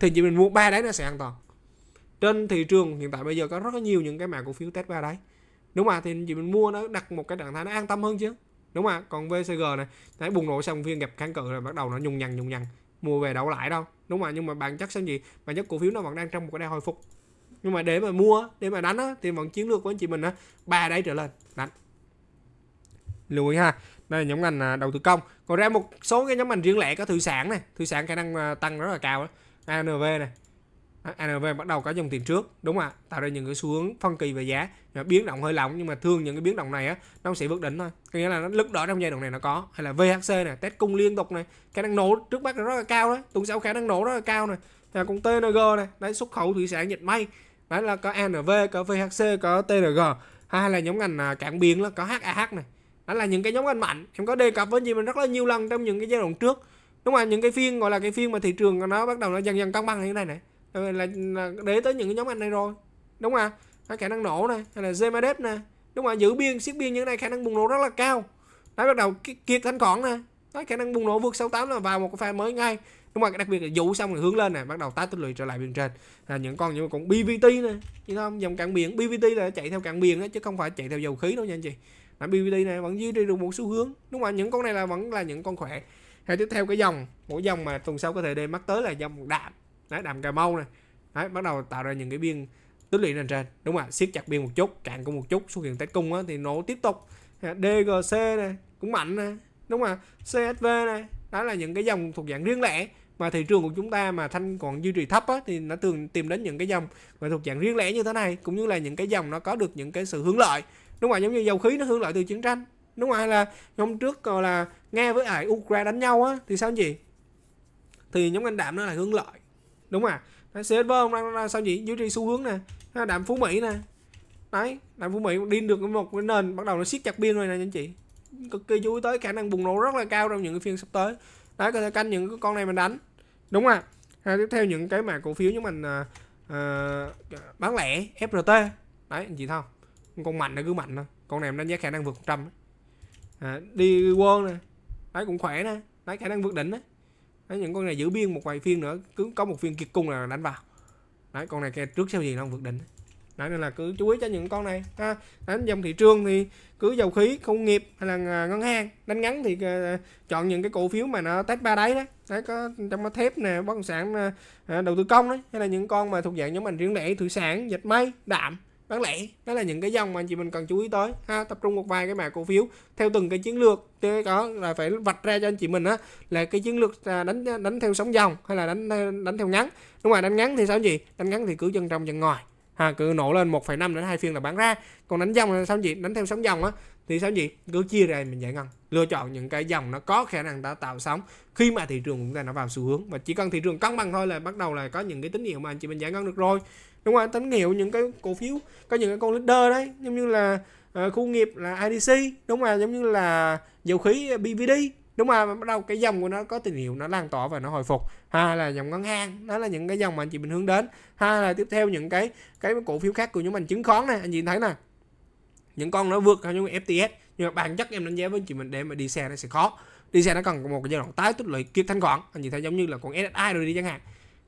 thì chị mình mua ba đáy nó sẽ an toàn trên thị trường hiện tại bây giờ có rất nhiều những cái mã cổ phiếu test ba đáy đúng mà thì chị mình mua nó đặt một cái trạng thái nó an tâm hơn chứ đúng mà còn VCG này đấy bùng nổ xong phiên gặp kháng cự rồi bắt đầu nó nhung nhằn nhung nhằn mua về đậu lại đâu đúng mà nhưng mà bản chất sẽ gì bản chất cổ phiếu nó vẫn đang trong một cái đà hồi phục nhưng mà để mà mua để mà đánh á, thì vẫn chiến lược của anh chị mình á ba đáy trở lên đánh lưu ý ha đây là nhóm ngành à, đầu tư công còn ra một số cái nhóm ngành riêng lẻ có thủy sản này thủy sản khả năng à, tăng rất là cao đó. ANV này À, nv bắt đầu có dòng tiền trước đúng không ạ tạo ra những cái xu hướng phân kỳ về giá biến động hơi lỏng nhưng mà thường những cái biến động này á nó sẽ vượt đỉnh thôi có nghĩa là nó lúc đó trong giai đoạn này nó có hay là VHC này test cung liên tục này khả năng nổ trước mắt rất là cao đấy tuần sau khả năng nổ rất là cao này là cũng TNG này đấy xuất khẩu thủy sản dịch may đấy là có nv có VHC có TNG hay là nhóm ngành à, cảng biển là có HAH này đó là những cái nhóm ngành mạnh em có đề cập với chị mình rất là nhiều lần trong những cái giai đoạn trước đúng không những cái phiên gọi là cái phiên mà thị trường nó bắt đầu nó dần dần cân bằng như thế này này Ờ, là, là, để tới những cái nhóm anh này rồi đúng không ạ khả năng nổ này hay là Zemadep nè đúng không ạ? giữ biên siết biên như thế này khả năng bùng nổ rất là cao đấy bắt đầu kiệt thanh khoản nè đấy, khả năng bùng nổ vượt 68 là vào một cái pha mới ngay đúng không ạ? đặc biệt là dụ xong rồi hướng lên nè bắt đầu tái tích lũy trở lại biên trên là những con như con BVT nè như không dòng cạn biển BVT là chạy theo cạn biển đó, chứ không phải chạy theo dầu khí đâu nha anh chị là BVT này vẫn duy trì được một xu hướng đúng không ạ? những con này là vẫn là những con khỏe hay tiếp theo cái dòng mỗi dòng mà tuần sau có thể đề mắc tới là dòng đạm đấy, đầm cà mau này đấy, bắt đầu tạo ra những cái biên tích lũy lên trên đúng không ạ siết chặt biên một chút cạn cũng một chút xuất hiện tết cung á, thì nó tiếp tục dgc này cũng mạnh này đúng không ạ csv này đó là những cái dòng thuộc dạng riêng lẻ mà thị trường của chúng ta mà thanh còn duy trì thấp á, thì nó thường tìm đến những cái dòng mà thuộc dạng riêng lẻ như thế này cũng như là những cái dòng nó có được những cái sự hưởng lợi đúng không ạ giống như dầu khí nó hưởng lợi từ chiến tranh đúng không ạ là hôm trước còn là nghe với ải ukraine đánh nhau á thì sao gì thì nhóm anh đạm nó là hưởng lợi đúng à đấy, CSV ông đang, đang sao nhỉ duy trì xu hướng nè đạm phú mỹ nè đấy đạm phú mỹ đi được một cái nền bắt đầu nó siết chặt biên rồi nè anh chị cực kỳ chú ý tới khả năng bùng nổ rất là cao trong những cái phiên sắp tới đấy có thể canh những cái con này mình đánh đúng à, à tiếp theo những cái mà cổ phiếu như mình à, à, bán lẻ frt đấy anh chị thấy con mạnh là cứ mạnh thôi con này mình đánh giá khả năng vượt 100 trăm à, đi quân nè đấy cũng khỏe nè đấy khả năng vượt đỉnh đấy Đấy, những con này giữ biên một vài phiên nữa cứ có một phiên kiệt cung là đánh vào đấy con này trước sau gì nó vượt đỉnh đấy nên là cứ chú ý cho những con này ha đánh dòng thị trường thì cứ dầu khí công nghiệp hay là ngân hàng đánh ngắn thì ờ, chọn những cái cổ phiếu mà nó test ba đáy đấy đấy có trong đó thép nè bất động sản ờ, ờ, đầu tư công đấy hay là những con mà thuộc dạng giống mình riêng lẻ thủy sản dệt may đạm bán lẻ đó là những cái dòng mà anh chị mình cần chú ý tới ha tập trung một vài cái mã cổ phiếu theo từng cái chiến lược thì có là phải vạch ra cho anh chị mình á là cái chiến lược à, đánh đánh theo sóng dòng hay là đánh đánh theo ngắn đúng rồi đánh ngắn thì sao gì đánh ngắn thì cứ chân trong chân ngoài ha cứ nổ lên 1,5 đến hai phiên là bán ra còn đánh dòng là sao gì đánh theo sóng dòng á thì sao gì cứ chia ra mình giải ngân lựa chọn những cái dòng nó có khả năng đã tạo sóng khi mà thị trường chúng ta nó vào xu hướng và chỉ cần thị trường cân bằng thôi là bắt đầu là có những cái tín hiệu mà anh chị mình giải ngân được rồi đúng không anh tính hiểu những cái cổ phiếu có những cái con leader đấy giống như là uh, khu nghiệp là IDC đúng không giống như là dầu khí ờ, BVD đúng không bắt đầu cái dòng của nó có tín hiệu nó lan tỏa và nó hồi phục hai là dòng ngân hàng đó là những cái dòng mà anh chị mình hướng đến hai là tiếp theo những cái cái cổ phiếu khác của nhóm mình chứng khoán này anh chị thấy nè những con nó vượt theo những FTS nhưng mà bản chất em đánh giá với anh chị mình để mà đi xe nó sẽ khó đi xe nó cần một cái giai đoạn tái tích lũy kiệt thanh khoản anh chị thấy giống như là con SSI rồi đi chẳng hạn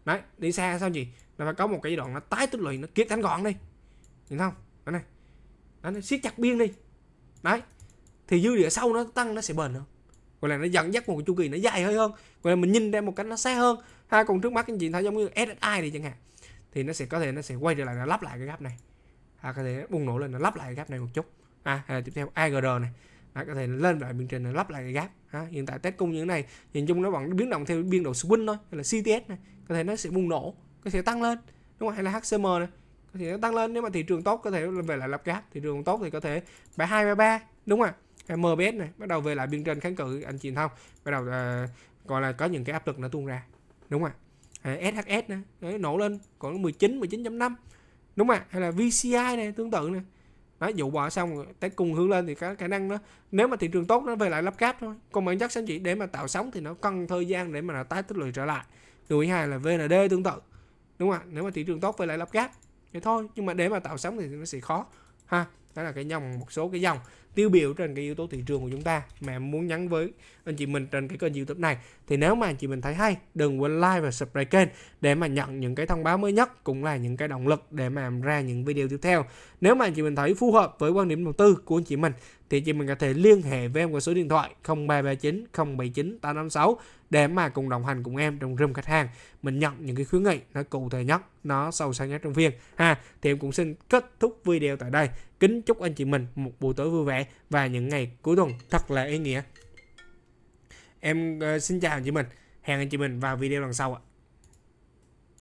đấy đi xe sao chị nó phải có một cái giai đoạn nó tái tích lũy nó kiệt thanh gọn đi nhìn không đó này đó, nó siết chặt biên đi đấy thì dư địa sau nó tăng nó sẽ bền hơn gọi là nó dẫn dắt một cái chu kỳ nó dài hơi hơn gọi là mình nhìn ra một cách nó xa hơn ha còn trước mắt anh chị thấy giống như SSI đi chẳng hạn thì nó sẽ có thể nó sẽ quay trở lại nó lắp lại cái gap này ha, có thể bùng nổ lên nó lắp lại cái gap này một chút ha, hay là tiếp theo AGR này đó, có thể lên lại bên trên nó lắp lại cái gap ha. hiện tại test cung như thế này nhìn chung nó vẫn biến động theo biên độ swing thôi hay là CTS này có thể nó sẽ bùng nổ có thể tăng lên đúng không hay là HCM này có thể tăng lên nếu mà thị trường tốt có thể về lại lập gáp thị trường tốt thì có thể bảy hai bảy ba đúng không ạ MBS này bắt đầu về lại biên trên kháng cự anh chị không bắt đầu uh, gọi là có những cái áp lực nó tuôn ra đúng không ạ SHS này đấy, nổ lên còn 19 19.5 đúng không ạ hay là VCI này tương tự này nó dụ bỏ xong tới cùng hướng lên thì có khả năng nó nếu mà thị trường tốt nó về lại lắp cáp thôi còn bản chất sẵn chỉ để mà tạo sóng thì nó cần thời gian để mà nó tái tích lũy trở lại điều thứ hai là VND tương tự đúng không ạ nếu mà thị trường tốt với lại lắp ráp thì thôi nhưng mà để mà tạo sóng thì nó sẽ khó ha đó là cái dòng một số cái dòng tiêu biểu trên cái yếu tố thị trường của chúng ta mà em muốn nhắn với anh chị mình trên cái kênh youtube này thì nếu mà anh chị mình thấy hay đừng quên like và subscribe kênh để mà nhận những cái thông báo mới nhất cũng là những cái động lực để mà làm ra những video tiếp theo nếu mà anh chị mình thấy phù hợp với quan điểm đầu tư của anh chị mình thì chị mình có thể liên hệ với em qua số điện thoại 0339 079 856 để mà cùng đồng hành cùng em trong room khách hàng mình nhận những cái khuyến nghị nó cụ thể nhất nó sâu sắc nhất trong viên. ha thì em cũng xin kết thúc video tại đây kính chúc anh chị mình một buổi tối vui vẻ và những ngày cuối tuần thật là ý nghĩa em uh, xin chào anh chị mình hẹn anh chị mình vào video lần sau ạ